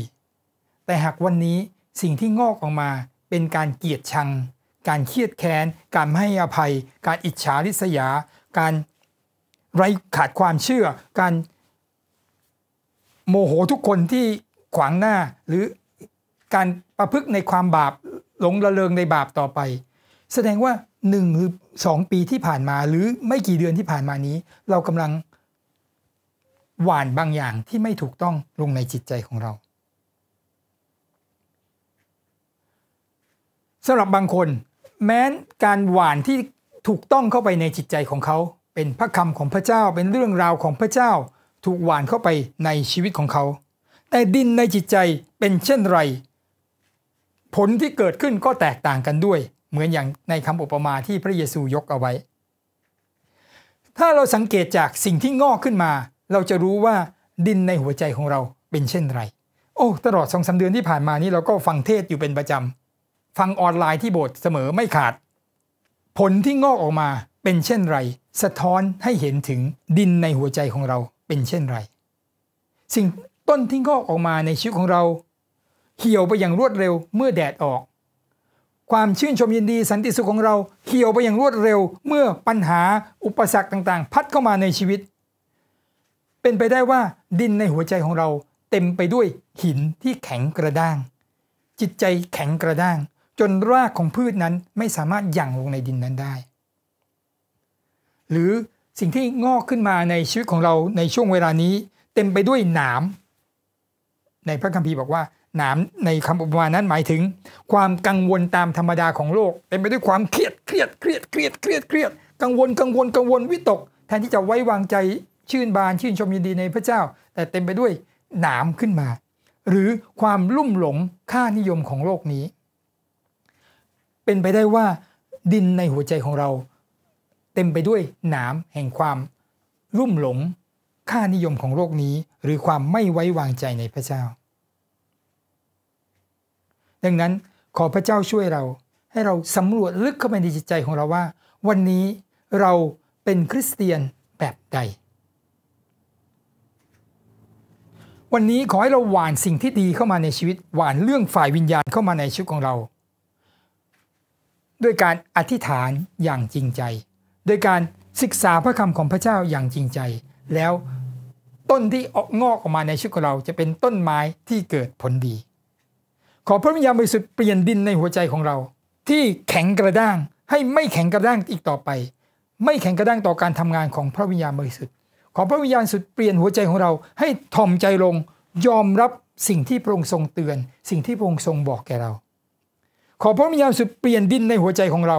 แต่หากวันนี้สิ่งที่งอกออกมา เป็นการเกลียดชัง การเครียดแค้นการให้อภัย การอิจฉาริษยา การไร้ขาดความเชื่อ การโมโหทุกคนที่ขวางหน้า หรือการประพฤติในความบาปหลงระเริงในบาปต่อไปแสดงว่า 1 หรือ 2 ปีที่ผ่านมาหรือไม่กี่เดือนที่ผ่านมานี้ เรากำลังหวานบางอย่างที่ไม่ถูกต้องลงในจิตใจของเราสำหรับบางคน แม้นการหวานที่ถูกต้องเข้าไปในจิตใจของเขา เป็นพระคำของพระเจ้าเป็นเรื่องราวของพระเจ้า ถูกหวานเข้าไปในชีวิตของเขา แต่ดินในจิตใจเป็นเช่นไร ผลที่เกิดขึ้นก็แตกต่างกันด้วยเหมือนอย่างในคำอุปมาที่พระเยซูยกเอาไว้ ถ้าเราสังเกตจากสิ่งที่งอกขึ้นมา เราจะรู้ว่าดินในหัวใจของเราเป็นเช่นไร โอ้ ตลอดสองสาเดือนที่ผ่านมานี้เราก็ฟังเทศอยู่เป็นประจำ ฟังออนไลน์ที่โบสถ์เสมอไม่ขาด ผลที่งอกออกมาเป็นเช่นไร สะท้อนให้เห็นถึงดินในหัวใจของเราเป็นเช่นไร สิ่งต้นที่งอกออกมาในชีวิตของเราเหี่ยวไปอย่างรวดเร็วเมื่อแดดออกความชื่นชมยินดีสันติสุขของเราเขียวไปอย่างรวดเร็วเมื่อปัญหาอุปสรรคต่างๆ พัดเข้ามาในชีวิต เป็นไปได้ว่าดินในหัวใจของเรา เต็มไปด้วยหินที่แข็งกระด้าง จิตใจแข็งกระด้าง จนรากของพืชนั้นไม่สามารถยั่งลงในดินนั้นได้ หรือสิ่งที่งอกขึ้นมาในชีวิตของเราในช่วงเวลานี้ เต็มไปด้วยหนาม ในพระคัมภีร์บอกว่าหนามในคำอุปมานั้นหมายถึง ความกังวลตามธรรมดาของโลกเต็มไปด้วยความเครียดเครียดเครียดเครียดเครียดเครียดกังวลกังวลกังวลวิตกแทนที่จะไว้วางใจชื่นบานชื่นชมยินดีในพระเจ้า แต่เต็มไปด้วยหนามขึ้นมา หรือความลุ่มหลงค่านิยมของโลกนี้ เป็นไปได้ว่าดินในหัวใจของเรา เต็มไปด้วยหนามแห่งความ ลุ่มหลง ค่านิยมของโลกนี้ หรือความไม่ไว้วางใจในพระเจ้าดังนั้นขอพระเจ้าช่วยเราให้เราสำรวจลึกเข้าไปในจิตใจของเราว่า วันนี้เราเป็นคริสเตียนแบบใดวันนี้ขอให้เราหวานสิ่งที่ดีเข้ามาในชีวิตหวานเรื่องฝ่ายวิญญาณเข้ามาในชีวิตของเราด้วยการอธิษฐานอย่างจริงใจ โดยการศึกษาพระคำของพระเจ้าอย่างจริงใจ แล้วต้นที่ออกงอกออกมาในชีวิตของเราจะเป็นต้นไม้ที่เกิดผลดีขอพระวิญญาณบริสุทธิ์เปลี่ยนดินในหัวใจของเรา ที่แข็งกระด้างให้ไม่แข็งกระด้างอีกต่อไป ไม่แข็งกระด้างต่อการทำงานของพระวิญญาณบริสุทธิ์ขอพระวิญญาณ สุดเปลี่ยนหัวใจของเราให้ถ่อมใจลงยอมรับสิ่งที่พระองค์ทรงเตือน สิ่งที่พระองค์ทรงบอกแก่เรา ขอพระวิญญาณสุดเปลี่ยนดินในหัวใจของเรา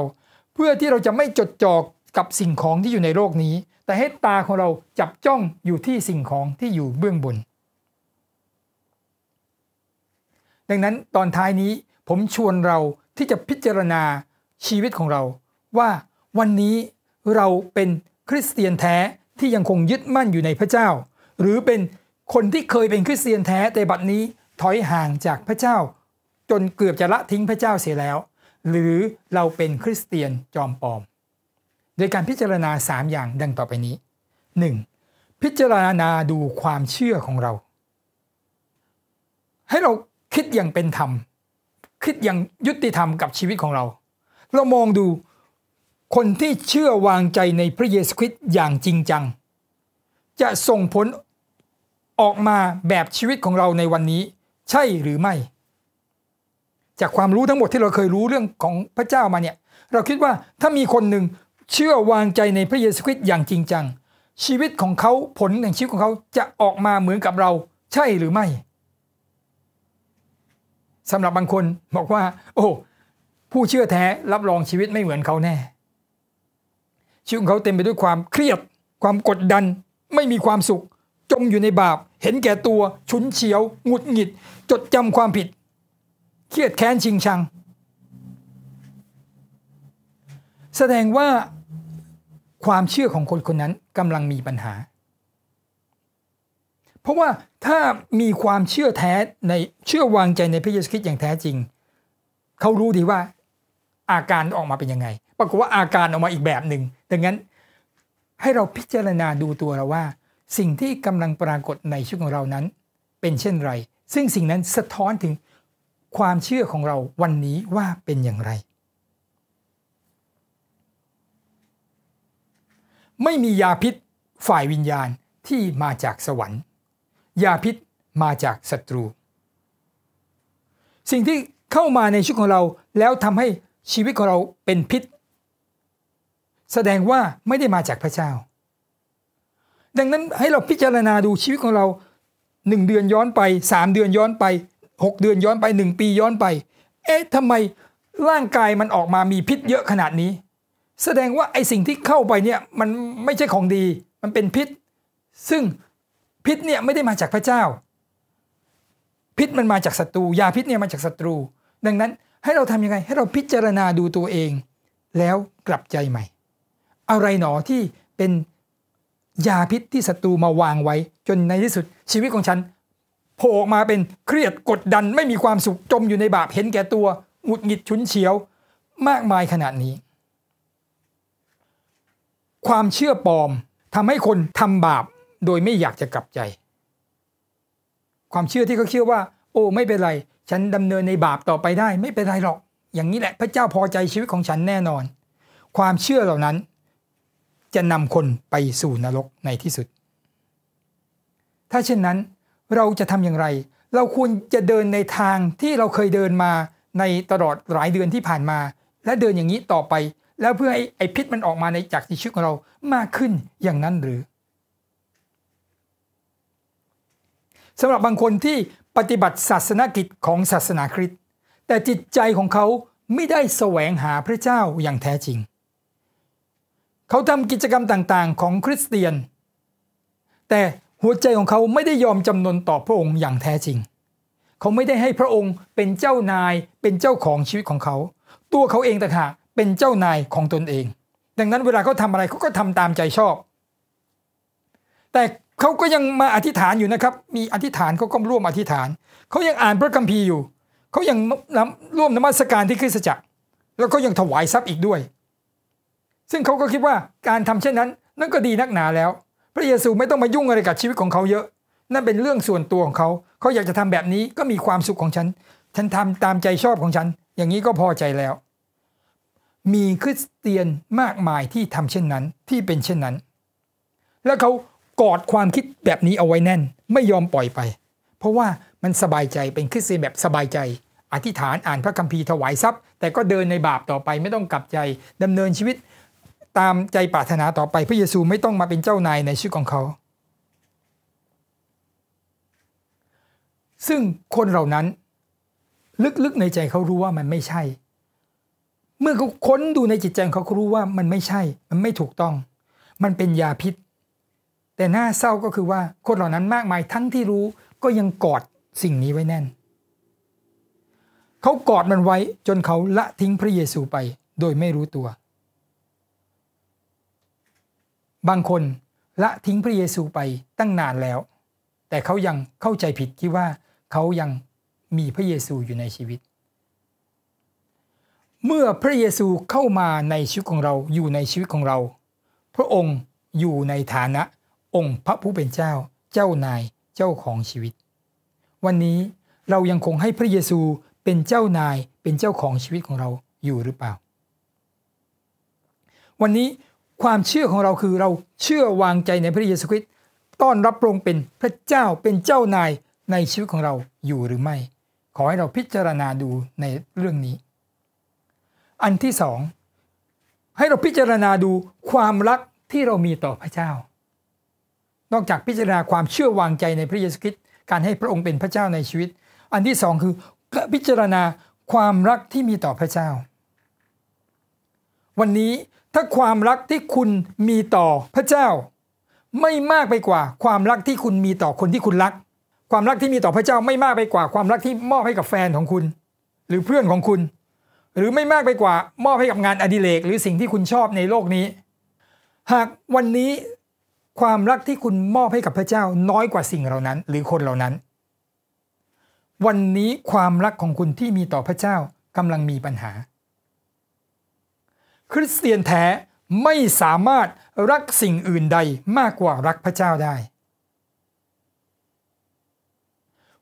เพื่อที่เราจะไม่จดจ่อกับสิ่งของที่อยู่ในโลกนี้ แต่ให้ตาของเราจับจ้องอยู่ที่สิ่งของที่อยู่เบื้องบนดังนั้นตอนท้ายนี้ผมชวนเราที่จะพิจารณาชีวิตของเราว่าวันนี้เราเป็นคริสเตียนแท้ที่ยังคงยึดมั่นอยู่ในพระเจ้า หรือเป็นคนที่เคยเป็นคริสเตียนแท้แต่บัดนี้ถอยห่างจากพระเจ้า จนเกือบจะละทิ้งพระเจ้าเสียแล้ว หรือเราเป็นคริสเตียนจอมปลอม โดยการพิจารณา 3 อย่างดังต่อไปนี้ 1. พิจารณาดูความเชื่อของเรา ให้เราคิดอย่างเป็นธรรมคิดอย่างยุติธรรมกับชีวิตของเรา เรามองดูคนที่เชื่อวางใจในพระเยซูคริสต์อย่างจริงจัง จะส่งผลออกมาแบบชีวิตของเราในวันนี้ ใช่หรือไม่ จากความรู้ทั้งหมดที่เราเคยรู้เรื่องของพระเจ้ามาเนี่ย เราคิดว่าถ้ามีคนหนึ่งเชื่อวางใจในพระเยซูคริสต์อย่างจริงจัง ชีวิตของเขาผลแห่งชีวิตของเขาจะออกมาเหมือนกับเราใช่หรือไม่สำหรับบางคนบอกว่า โอ้ ผู้เชื่อแท้รับรองชีวิตไม่เหมือนเขาแน่ชีวิตเขาเต็มไปด้วยความเครียด ความกดดันไม่มีความสุขจมอยู่ในบาป เห็นแก่ตัวฉุนเฉียวหงุดหงิด จดจำความผิด เครียดแค้นชิงชัง แสดงว่าความเชื่อของคนคนนั้นกำลังมีปัญหาเพราะว่าถ้ามีความเชื่อแท้ในเชื่อวางใจในพระเยซูคริสต์อย่างแท้จริง เขารู้ดีว่าอาการออกมาเป็นยังไงปรากฏว่าอาการออกมาอีกแบบหนึ่งดังนั้นให้เราพิจารณาดูตัวเราว่า สิ่งที่กำลังปรากฏในชีวิตของเรานั้นเป็นเช่นไร ซึ่งสิ่งนั้นสะท้อนถึงความเชื่อของเราวันนี้ว่าเป็นอย่างไร ไม่มียาพิษฝ่ายวิญญาณที่มาจากสวรรค์ยาพิษมาจากศัตรู สิ่งที่เข้ามาในชีวิตของเราแล้วทำให้ชีวิตของเราเป็นพิษ แสดงว่าไม่ได้มาจากพระเจ้า ดังนั้นให้เราพิจารณาดูชีวิตของเราหนึ่งเดือนย้อนไปสามเดือนย้อนไปหกเดือนย้อนไปหนึ่งปีย้อนไป เอ๊ะทำไมร่างกายมันออกมามีพิษเยอะขนาดนี้ แสดงว่าไอสิ่งที่เข้าไปเนี่ยมันไม่ใช่ของดีมันเป็นพิษ ซึ่งพิษเนี่ยไม่ได้มาจากพระเจ้า พิษมันมาจากศัตรู ยาพิษเนี่ยมาจากศัตรู ดังนั้นให้เราทํำยังไง ให้เราพิจารณาดูตัวเอง แล้วกลับใจใหม่ อะไรหนอที่เป็นยาพิษที่ศัตรูมาวางไว้ จนในที่สุดชีวิตของฉันโผล่มาเป็นเครียดกดดันไม่มีความสุขจมอยู่ในบาปเห็นแก่ตัวหงุดหงิดฉุนเฉียวมากมายขนาดนี้ ความเชื่อปลอมทำให้คนทำบาปโดยไม่อยากจะกลับใจ ความเชื่อที่เขาเชื่อว่า โอ้ ไม่เป็นไร ฉันดำเนินในบาปต่อไปได้ ไม่เป็นไรหรอก อย่างนี้แหละ พระเจ้าพอใจชีวิตของฉันแน่นอน ความเชื่อเหล่านั้น จะนำคนไปสู่นรกในที่สุด ถ้าเช่นนั้นเราจะทำอย่างไร เราควรจะเดินในทางที่เราเคยเดินมาในตลอดหลายเดือนที่ผ่านมา และเดินอย่างนี้ต่อไป แล้วเพื่อให้ไอพิษมันออกมาในจากชีวิตของเรามากขึ้นอย่างนั้นหรือสำหรับบางคนที่ปฏิบัติศาสนกิจ ของศาสนาคริสต์แต่จิตใจของเขาไม่ได้แสวงหาพระเจ้าอย่างแท้จริง เขาทำกิจกรรมต่าง ๆ ของคริสเตียน แต่หัวใจของเขาไม่ได้ยอมจำนนต่อพระองค์อย่างแท้จริง เขาไม่ได้ให้พระองค์เป็นเจ้านาย เป็นเจ้าของชีวิตของเขา ตัวเขาเองต่างหากเป็นเจ้านายของตนเอง ดังนั้นเวลาเขาทำอะไรเขาก็ทำตามใจชอบ แต่เขาก็ยังมาอธิษฐานอยู่นะครับ มีอธิษฐานเขาก็ร่วมอธิษฐาน เขายังอ่านพระคัมภีร์อยู่ เขายังร่วมนมัสการที่คริสตจักรแล้วก็ยังถวายทรัพย์อีกด้วย ซึ่งเขาก็คิดว่าการทำเช่นนั้น นั่นก็ดีนักหนาแล้วพระเยซูไม่ต้องมายุ่งอะไรกับชีวิตของเขาเยอะ นั่นเป็นเรื่องส่วนตัวของเขาเขาอยากจะทำแบบนี้ก็มีความสุขของฉัน ฉันทำตามใจชอบของฉัน อย่างนี้ก็พอใจแล้ว มีคริสเตียนมากมายที่ทำเช่นนั้นที่เป็นเช่นนั้น และเขากอดความคิดแบบนี้เอาไว้แน่น ไม่ยอมปล่อยไป เพราะว่ามันสบายใจเป็นคริสเตียนแบบสบายใจ อธิษฐานอ่านพระคัมภีร์ถวายทรัพย์แต่ก็เดินในบาปต่อไปไม่ต้องกลับใจดำเนินชีวิตตามใจปรารถนาต่อไปพระเยซูไม่ต้องมาเป็นเจ้านายในชีวิตของเขา ซึ่งคนเหล่านั้นลึกๆในใจเขารู้ว่ามันไม่ใช่ เมื่อเขาค้นดูในจิตใจเขาเขารู้ว่ามันไม่ใช่มันไม่ถูกต้อง มันเป็นยาพิษแต่น่าเศร้าก็คือว่าคนเหล่านั้นมากมายทั้งที่รู้ก็ยังกอดสิ่งนี้ไว้แน่น เขากอดมันไว้จนเขาละทิ้งพระเยซูไปโดยไม่รู้ตัว บางคน ละทิ้งพระเยซูไปตั้งนานแล้ว แต่เขายังเข้าใจผิดคิดว่าเขายังมีพระเยซูอยู่ในชีวิต เมื่อพระเยซูเข้ามาในชีวิตของเราอยู่ในชีวิตของเรา พระองค์อยู่ในฐานะองค์พระผู้เป็นเจ้าเจ้านายเจ้าของชีวิต วันนี้เรายังคงให้พระเยซูเป็นเจ้านายเป็นเจ้าของชีวิตของเราอยู่หรือเปล่า วันนี้ความเชื่อของเราคือเราเชื่อวางใจในพระเยซูคริสต์ต้อนรับพระองค์เป็นพระเจ้าเป็นเจ้านายในชีวิตของเราอยู่หรือไม่ ขอให้เราพิจารณาดูในเรื่องนี้ อันที่สอง ให้เราพิจารณาดูความรักที่เรามีต่อพระเจ้านอกจากพิจารณาความเชื่อวางใจในพระเยซูคริสต์การให้พระองค์เป็นพระเจ้าในชีวิต อันที่สองคือพิจารณาความรักที่มีต่อพระเจ้า วันนี้ถ้าความรักที่คุณมีต่อพระเจ้า ไม่มากไปกว่าความรักที่คุณมีต่อคนที่คุณรัก ความรักที่มีต่อพระเจ้าไม่มากไปกว่า ความรักที่มอบให้กับแฟนของคุณ หรือเพื่อนของคุณ หรือไม่มากไปกว่า มอบให้กับงานอดิเรกหรือสิ่งที่คุณชอบในโลกนี้ หากวันนี้ความรักที่คุณมอบให้กับพระเจ้าน้อยกว่าสิ่งเหล่านั้น หรือคนเหล่านั้น วันนี้ความรักของคุณที่มีต่อพระเจ้ากำลังมีปัญหา คริสเตียนแท้ไม่สามารถรักสิ่งอื่นใดมากกว่ารักพระเจ้าได้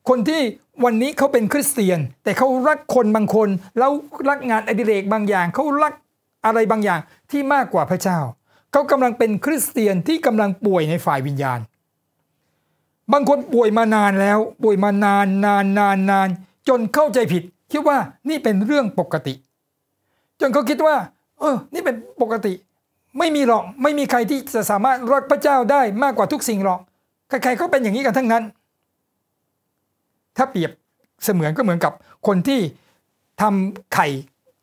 คนที่วันนี้เขาเป็นคริสเตียน แต่เขารักคนบางคนแล้วรักงานอดิเรกบางอย่างเขารักอะไรบางอย่างที่มากกว่าพระเจ้าเขากำลังเป็นคริสเตียนที่กำลังป่วยในฝ่ายวิญญาณ บางคนป่วยมานานแล้วป่วยมานานนานนานนานจนเข้าใจผิด คิดว่านี่เป็นเรื่องปกติ จนเขาคิดว่า เออ นี่เป็นปกติ ไม่มีหรอก ไม่มีใครที่จะสามารถรักพระเจ้าได้มากกว่าทุกสิ่งหรอกใครๆก็เป็นอย่างนี้กันทั้งนั้น ถ้าเปรียบเสมือนก็เหมือนกับคนที่ทำไข่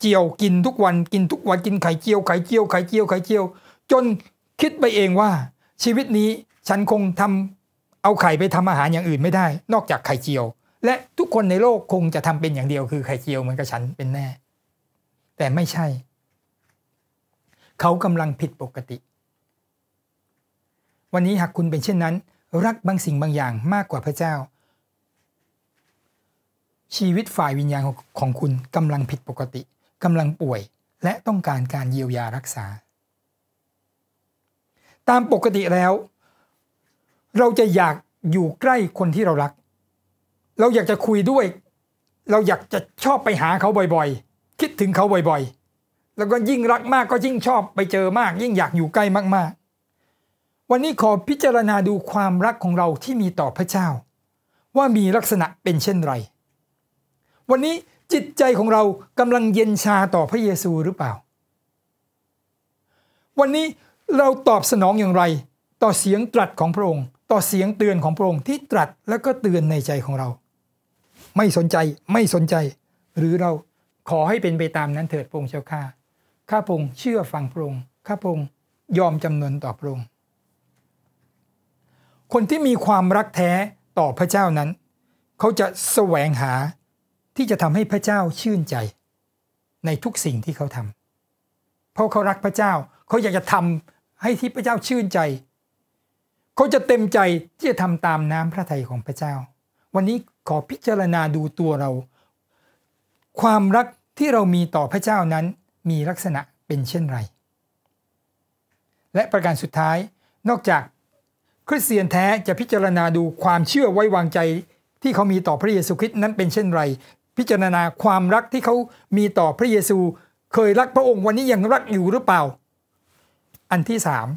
เจียวกินทุกวันกินทุกวันกินไข่เจียวไข่เจียวไข่เจียวไข่เจียวจนคิดไปเองว่า ชีวิตนี้ฉันคงทำเอาไข่ไปทำอาหารอย่างอื่นไม่ได้ นอกจากไข่เจียว และทุกคนในโลกคงจะทำเป็นอย่างเดียวคือไข่เจียวเหมือนกับฉันเป็นแน่ แต่ไม่ใช่ เขากำลังผิดปกติ วันนี้หากคุณเป็นเช่นนั้น รักบางสิ่งบางอย่างมากกว่าพระเจ้า ชีวิตฝ่ายวิญญาณของคุณกำลังผิดปกติ กำลังป่วยและต้องการการเยียวยารักษาตามปกติแล้ว เราจะอยากอยู่ใกล้คนที่เรารัก เราอยากจะคุยด้วย เราอยากจะชอบไปหาเขาบ่อย ๆ คิดถึงเขาบ่อยๆ แล้วก็ยิ่งรักมากก็ยิ่งชอบไปเจอมาก ยิ่งอยากอยู่ใกล้มากๆ วันนี้ขอพิจารณาดูความรักของเราที่มีต่อพระเจ้า ว่ามีลักษณะเป็นเช่นไร วันนี้จิตใจของเรากำลังเย็นชาต่อพระเยซูหรือเปล่า วันนี้เราตอบสนองอย่างไร ต่อเสียงตรัสของพระองค์ต่อเสียงเตือนของพระองค์ที่ตรัสแล้วก็เตือนในใจของเรา ไม่สนใจไม่สนใจ หรือเราขอให้เป็นไปตามนั้นเถิดพระองค์เจ้าข้าข้าพง์เชื่อฟังพระองค์ข้าพง์ยอมจำนนต่อพระองค์คนที่มีความรักแท้ต่อพระเจ้านั้น เขาจะแสวงหาที่จะทำให้พระเจ้าชื่นใจ ในทุกสิ่งที่เขาทำเพราะเขารักพระเจ้าเขาอยากจะทำให้ที่พระเจ้าชื่นใจ เขาจะเต็มใจที่จะทำตามน้ำพระทัยของพระเจ้า วันนี้ขอพิจารณาดูตัวเรา ความรักที่เรามีต่อพระเจ้านั้นมีลักษณะเป็นเช่นไร และประการสุดท้าย นอกจาก คริสเตียนแท้จะพิจารณาดูความเชื่อไว้วางใจที่เขามีต่อพระเยซูคริสต์นั้นเป็นเช่นไรพิจารณาความรักที่เขามีต่อพระเยซู เคยรักพระองค์วันนี้ยังรักอยู่หรือเปล่าอันที่สาม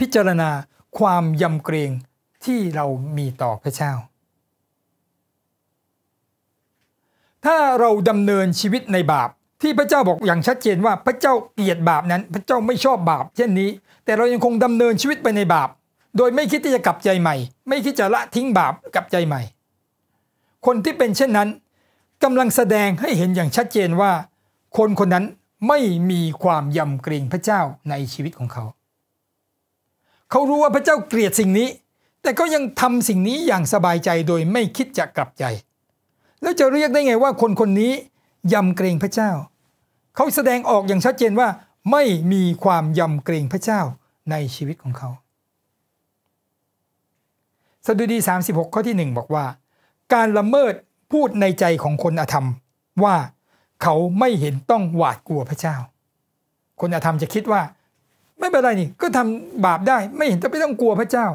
พิจารณาความยำเกรงที่เรามีต่อพระเจ้า ถ้าเราดำเนินชีวิตในบาปที่พระเจ้าบอกอย่างชัดเจนว่าพระเจ้าเกลียดบาปนั้นพระเจ้าไม่ชอบบาป เช่นนี้ แต่เรายังคงดำเนินชีวิตไปในบาป โดยไม่คิดที่จะกลับใจใหม่ ไม่คิดจะละทิ้งบาปกลับใจใหม่ คนที่เป็นเช่นนั้นกำลังแสดงให้เห็นอย่างชัดเจนว่าคนคนนั้นไม่มีความยำเกรงพระเจ้าในชีวิตของเขา เขารู้ว่าพระเจ้าเกลียดสิ่งนี้ แต่ก็ยังทำสิ่งนี้อย่างสบายใจโดยไม่คิดจะกลับใจ แล้วจะเรียกได้ไงว่าคนคนนี้ ยำเกรงพระเจ้า เขาแสดงออกอย่างชัดเจนว่า ไม่มีความยำเกรงพระเจ้าในชีวิตของเขา สดุดี 36 ข้อที่ 1 บอกว่า การละเมิดพูดในใจของคนอธรรมว่าเขาไม่เห็นต้องหวาดกลัวพระเจ้า คนอาธรรมจะคิดว่า ไม่เป็นไรนี่ก็ทำบาปได้ไม่เห็นจะไม่ต้องกลัวพระเจ้า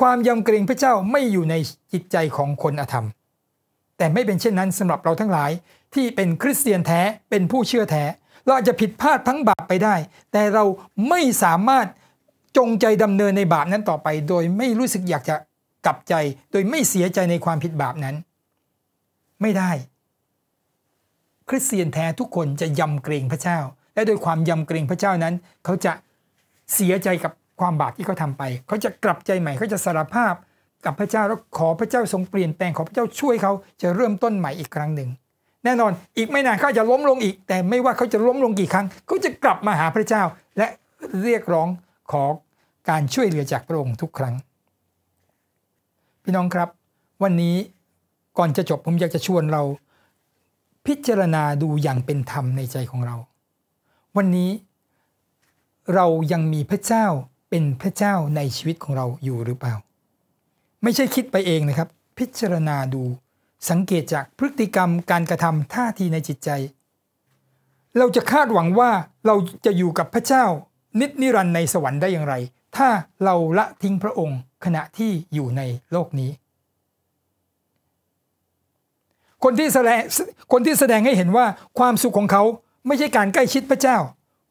ความยำเกรงพระเจ้าไม่อยู่ใน จิตใจของคนอาธรรม แต่ไม่เป็นเช่นนั้นสำหรับเราทั้งหลายที่เป็นคริสเตียนแท้เป็นผู้เชื่อแท้ เราอาจจะผิดพลาดทั้งบาปไปได้ แต่เราไม่สามารถจงใจดำเนินในบาปนั้นต่อไป โดยไม่รู้สึกอยากจะกลับใจโดยไม่เสียใจในความผิดบาปนั้น ไม่ได้คริสเตียนแท้ทุกคนจะยำเกรงพระเจ้า และโดยความยำเกรงพระเจ้านั้น เขาจะเสียใจกับความบาปที่เขาทาไป เขาจะกลับใจใหม่เขาจะสารภาพกับพระเจ้าแล้วขอพระเจ้าทรงเปลี่ยนแปลงขอพระเจ้าช่วยเขาจะเริ่มต้นใหม่อีกครั้งหนึ่ง แน่นอนอีกไม่นานเขาจะล้มลงอีก แต่ไม่ว่าเขาจะล้มลงกี่ครั้ง เขาจะกลับมาหาพระเจ้า และเรียกร้องขอการช่วยเหลือจากพระองค์ทุกครั้ง พี่น้องครับ วันนี้ก่อนจะจบผมอยากจะชวนเราพิจารณาดูอย่างเป็นธรรมในใจของเรา วันนี้ เรายังมีพระเจ้าเป็นพระเจ้าในชีวิตของเราอยู่หรือเปล่า ไม่ใช่คิดไปเองนะครับ พิจารณาดูสังเกตจากพฤติกรรมการกระทำท่าทีในจิตใจ เราจะคาดหวังว่าเราจะอยู่กับพระเจ้านิจนิรันดร์ในสวรรค์ได้อย่างไร ถ้าเราละทิ้งพระองค์ขณะที่อยู่ในโลกนี้คนที่แสดงคนที่แสดงให้เห็นว่าความสุขของเขาไม่ใช่การใกล้ชิดพระเจ้า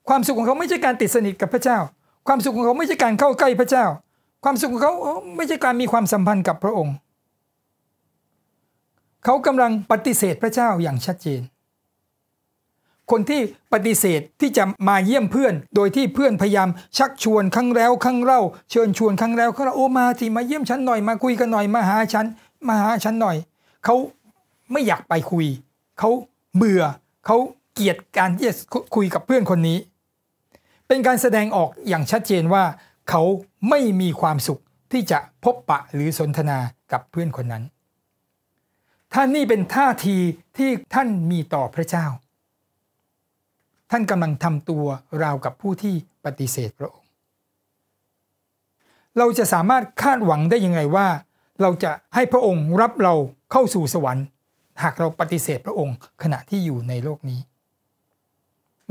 ความสุขของเขาไม่ใช่การติดสนิทกับพระเจ้า ความสุขของเขาไม่ใช่การเข้าใกล้พระเจ้า ความสุขของเขาไม่ใช่การมีความสัมพันธ์กับพระองค์ เขากำลังปฏิเสธพระเจ้าอย่างชัดเจนคนที่ปฏิเสธที่จะมาเยี่ยมเพื่อนโดยที่เพื่อนพยายามชักชวนครั้งแล้วครั้งเล่าเชิญชวนครั้งแล้วครั้งเล่าโอ้มาทีมาเยี่ยมฉันหน่อยมาคุยกันหน่อยมาหาฉันมาหาฉันหน่อย เขาไม่อยากไปคุย เขาเบื่อเขาเกลียดการที่จะคุยกับเพื่อนคนนี้ เป็นการแสดงออกอย่างชัดเจนว่า เขาไม่มีความสุขที่จะพบปะหรือสนทนากับเพื่อนคนนั้น ท่านนี่เป็นท่าทีที่ท่านมีต่อพระเจ้า ท่านกำลังทำตัวราวกับผู้ที่ปฏิเสธพระองค์ เราจะสามารถคาดหวังได้ยังไงว่า เราจะให้พระองค์รับเราเข้าสู่สวรรค์หากเราปฏิเสธพระองค์ขณะที่อยู่ในโลกนี้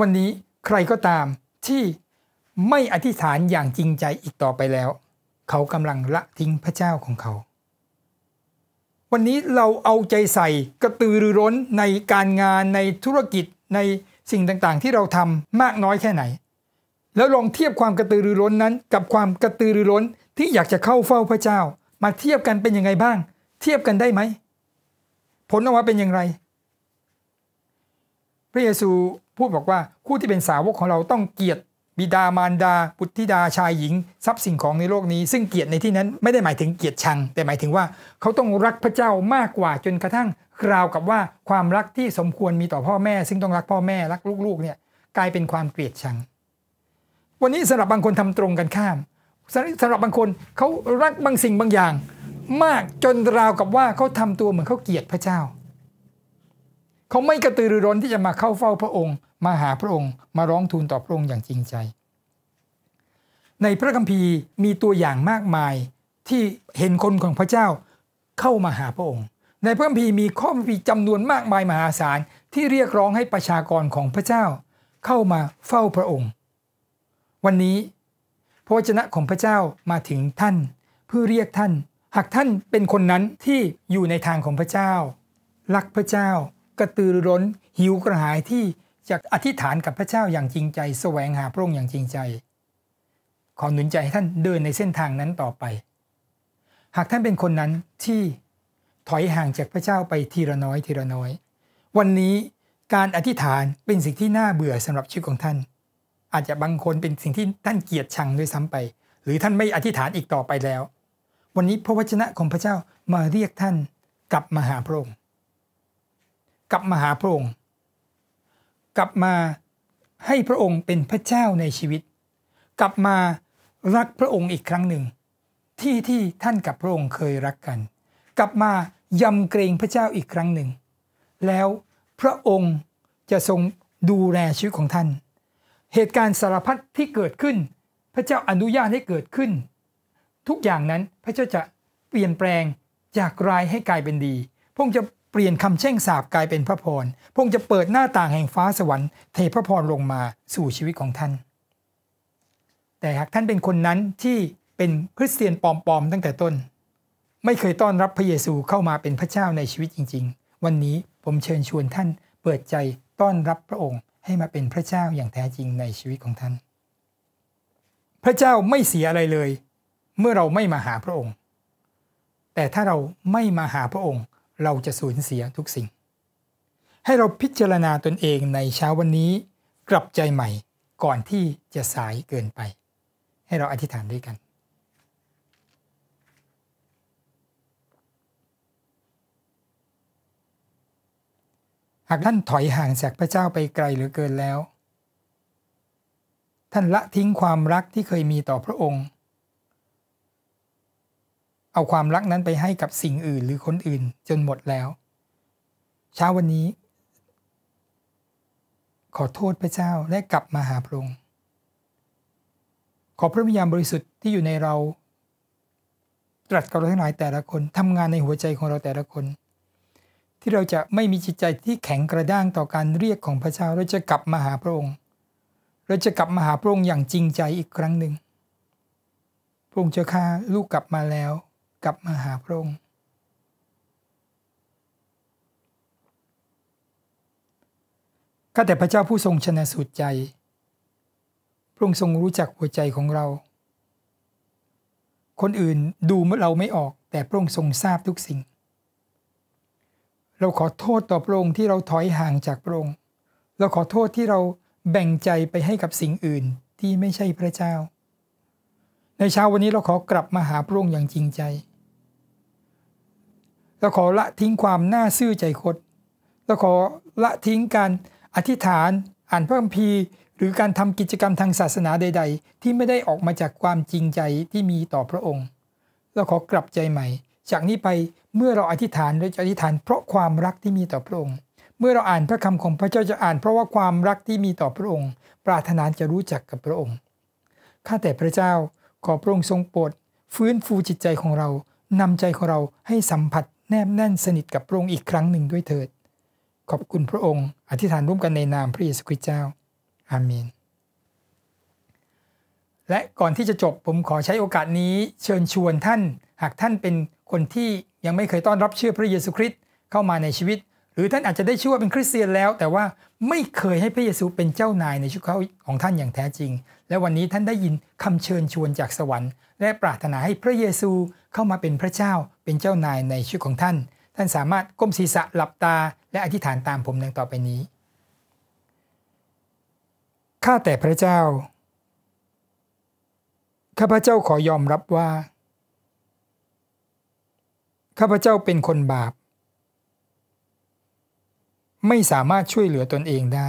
วันนี้ใครก็ตามที่ไม่อธิษฐานอย่างจริงใจอีกต่อไปแล้ว เขากำลังละทิ้งพระเจ้าของเขา วันนี้เราเอาใจใส่กระตือรือร้นในการงานในธุรกิจในสิ่งต่างๆ ที่เราทำมากน้อยแค่ไหน แล้วลองเทียบความกระตือรือร้นนั้นกับความกระตือรือร้นที่อยากจะเข้าเฝ้าพระเจ้า มาเทียบกันเป็นยังไงบ้าง เทียบกันได้ไหมผลออกมาเป็นอย่างไร พระเยซูพูดบอกว่าผู้ที่เป็นสาวกของเราต้องเกียรติ บิดามารดาบุตรธิดา ชายหญิง ทรัพย์สิ่งของในโลกนี้ ซึ่งเกียรติในที่นั้นไม่ได้หมายถึงเกียรติชัง แต่หมายถึงว่า เขาต้องรักพระเจ้ามากกว่าจนกระทั่งกล่าวกับว่าความรักที่สมควรมีต่อพ่อแม่ซึ่งต้องรักพ่อแม่รักลูกๆเนี่ยกลายเป็นความเกลียดชัง วันนี้สำหรับบางคนทำตรงกันข้ามสำหรับบางคนเขารักบางสิ่งบางอย่างมากจนราวกับว่าเขาทำตัวเหมือนเขาเกลียดพระเจ้า เขาไม่กระตือรือร้นที่จะมาเข้าเฝ้าพระองค์ มาหาพระองค์ มาร้องทูลต่อพระองค์อย่างจริงใจ ในพระคัมภีร์มีตัวอย่างมากมายที่เห็นคนของพระเจ้าเข้ามาหาพระองค์ ในพระคัมภีร์มีข้อคัมภีร์จำนวนมากมายมหาศาลที่เรียกร้องให้ประชากรของพระเจ้า เข้ามาเฝ้าพระองค์ วันนี้พระวจนะของพระเจ้ามาถึงท่าน เพื่อเรียกท่านหากท่านเป็นคนนั้นที่อยู่ในทางของพระเจ้า รักพระเจ้า กระตือรือร้น หิวกระหายที่จะอธิษฐานกับพระเจ้าอย่างจริงใจ แสวงหาพระองค์อย่างจริงใจ ขอหนุนใจให้ท่านเดินในเส้นทางนั้นต่อไป หากท่านเป็นคนนั้นที่ถอยห่างจากพระเจ้าไปทีละน้อยทีละน้อย วันนี้การอธิษฐานเป็นสิ่งที่น่าเบื่อสำหรับชีวิตของท่าน อาจจะบางคนเป็นสิ่งที่ท่านเกลียดชังด้วยซ้ำไป หรือท่านไม่อธิษฐานอีกต่อไปแล้ววันนี้พระวจนะของพระเจ้ามาเรียกท่านกลับมาหาพระองค์กลับมาหาพระองค์ กลับมาให้พระองค์เป็นพระเจ้าในชีวิต กลับมารักพระองค์อีกครั้งหนึ่ง ที่ที่ท่านกับพระองค์เคยรักกัน กลับมายำเกรงพระเจ้าอีกครั้งหนึ่ง แล้วพระองค์จะทรงดูแลชีวิตของท่าน เหตุการณ์สารพัดที่เกิดขึ้นพระเจ้าอนุญาตให้เกิดขึ้นทุกอย่างนั้นพระเจ้าจะเปลี่ยนแปลงจากร้ายให้กลายเป็นดีพงษ์จะเปลี่ยนคำแช่งสาบกลายเป็นพระพรพงษ์จะเปิดหน้าต่างแห่งฟ้าสวรรค์เทพระพรลงมาสู่ชีวิตของท่าน แต่หากท่านเป็นคนนั้นที่เป็นคริสเตียนปลอมๆตั้งแต่ต้น ไม่เคยต้อนรับพระเยซูเข้ามาเป็นพระเจ้าในชีวิตจริง ๆ วันนี้ผมเชิญชวนท่านเปิดใจต้อนรับพระองค์ให้มาเป็นพระเจ้าอย่างแท้จริงในชีวิตของท่าน พระเจ้าไม่เสียอะไรเลยเมื่อเราไม่มาหาพระองค์ แต่ถ้าเราไม่มาหาพระองค์ เราจะสูญเสียทุกสิ่ง ให้เราพิจารณาตนเองในเช้าวันนี้กลับใจใหม่ก่อนที่จะสายเกินไป ให้เราอธิษฐานด้วยกัน หากท่านถอยห่างจากพระเจ้าไปไกลเหลือเกินแล้ว ท่านละทิ้งความรักที่เคยมีต่อพระองค์เอาความรักนั้นไปให้กับสิ่งอื่นหรือคนอื่น จนหมดแล้วเช้าวันนี้ ขอโทษพระเจ้าและกลับมาหาพระองค์ขอพระวิญญาณบริสุทธิ์ที่อยู่ในเรา ตรัสกับเราทั้งหลายแต่ละคนทำงานในหัวใจของเราแต่ละคน ที่เราจะไม่มีจิตใจที่แข็งกระด้างต่อการเรียกของพระเจ้าเราจะกลับมาหาพระองค์ เราจะกลับมาหาพระองค์อย่างจริงใจอีกครั้งหนึ่งพระองค์เจ้าข้าลูกกลับมาแล้วกลับมาหาพระองค์ข้าแต่พระเจ้าผู้ทรงชนะสูตรใจพระองค์ทรงรู้จักหัวใจของเรา คนอื่นดูเราไม่ออกแต่พระองค์ทรงทราบทุกสิ่ง เราขอโทษต่อ พระองค์ที่เราถอยห่างจากพระองค์เราขอโทษที่เราแบ่งใจไปให้กับสิ่งอื่นที่ไม่ใช่พระเจ้า ในเช้าวันนี้เราขอกลับมาหาพระองค์อย่างจริงใจเราขอละทิ้งความน่าซื่อใจคดเราขอละทิ้งการอธิษฐานอ่านพระคัมภีร์หรือการทำกิจกรรมทางศาสนาใด ๆ ที่ไม่ได้ออกมาจากความจริงใจที่มีต่อพระองค์เราขอกลับใจใหม่ จากนี้ไปเมื่อเราอธิษฐานเราจะอธิษฐาน เพราะความรักที่มีต่อพระองค์เมื่อเราอ่านพระคำของ พระเจ้าจะอ่านเพราะว่าความรักที่มีต่อพระองค์ปรารถนาจะรู้จักกับพระองค์ข้าแต่พระเจ้าขอพระองค์ทรงโปรดฟื้นฟูจิตใจของเรานำใจของเราให้สัมผัสแนบแน่นสนิทกับพระองค์อีกครั้งหนึ่งด้วยเถิด ขอบคุณพระองค์อธิษฐานร่วมกันในนามพระเยซูคริสต์เจ้า อาเมน และก่อนที่จะจบผมขอใช้โอกาสนี้เชิญชวนท่าน หากท่านเป็นคนที่ยังไม่เคยต้อนรับเชื่อพระเยซูคริสต์เข้ามาในชีวิต หรือท่านอาจจะได้ชื่อว่าเป็นคริสเตียนแล้ว แต่ว่าไม่เคยให้พระเยซูเป็นเจ้านายในชีวิตของท่านอย่างแท้จริง และวันนี้ท่านได้ยินคำเชิญชวนจากสวรรค์และ ปรารถนาให้พระเยซูเข้ามาเป็นพระเจ้าเป็นเจ้านายในชีวิตของท่าน ท่านสามารถก้มศีรษะหลับตาและอธิษฐานตามผมดังต่อไปนี้ ข้าแต่พระเจ้า ข้าพระเจ้าขอยอมรับว่า ข้าพระเจ้าเป็นคนบาป ไม่สามารถช่วยเหลือตนเองได้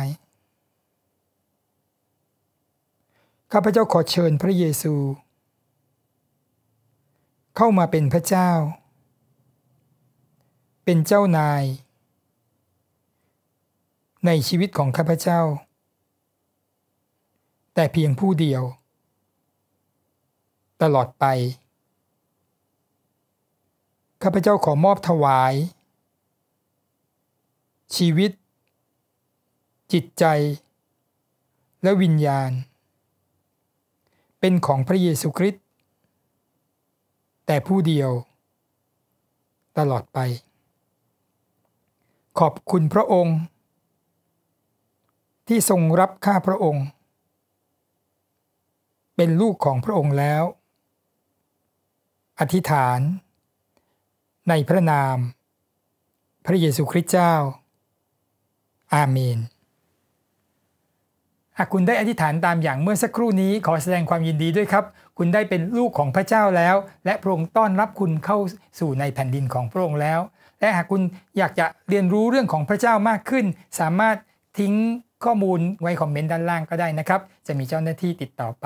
ข้าพระเจ้าขอเชิญพระเยซู เข้ามาเป็นพระเจ้าเป็นเจ้านายในชีวิตของข้าพเจ้า แต่เพียงผู้เดียว ตลอดไป ข้าพเจ้าขอมอบถวาย ชีวิต จิตใจ และวิญญาณ เป็นของพระเยซูคริสต์แต่ผู้เดียว ตลอดไปขอบคุณพระองค์ ที่ทรงรับข้าพระองค์ เป็นลูกของพระองค์แล้ว อธิษฐาน ในพระนาม พระเยซูคริสต์เจ้า อาเมนหากคุณได้อธิษฐานตามอย่างเมื่อสักครู่นี้ขอแสดงความยินดีด้วยครับ คุณได้เป็นลูกของพระเจ้าแล้ว และพระองค์ต้อนรับคุณเข้าสู่ในแผ่นดินของพระองค์แล้วและหากคุณอยากจะเรียนรู้เรื่องของพระเจ้ามากขึ้น สามารถทิ้งข้อมูลไว้คอมเมนต์ด้านล่างก็ได้นะครับ จะมีเจ้าหน้าที่ติดต่อไป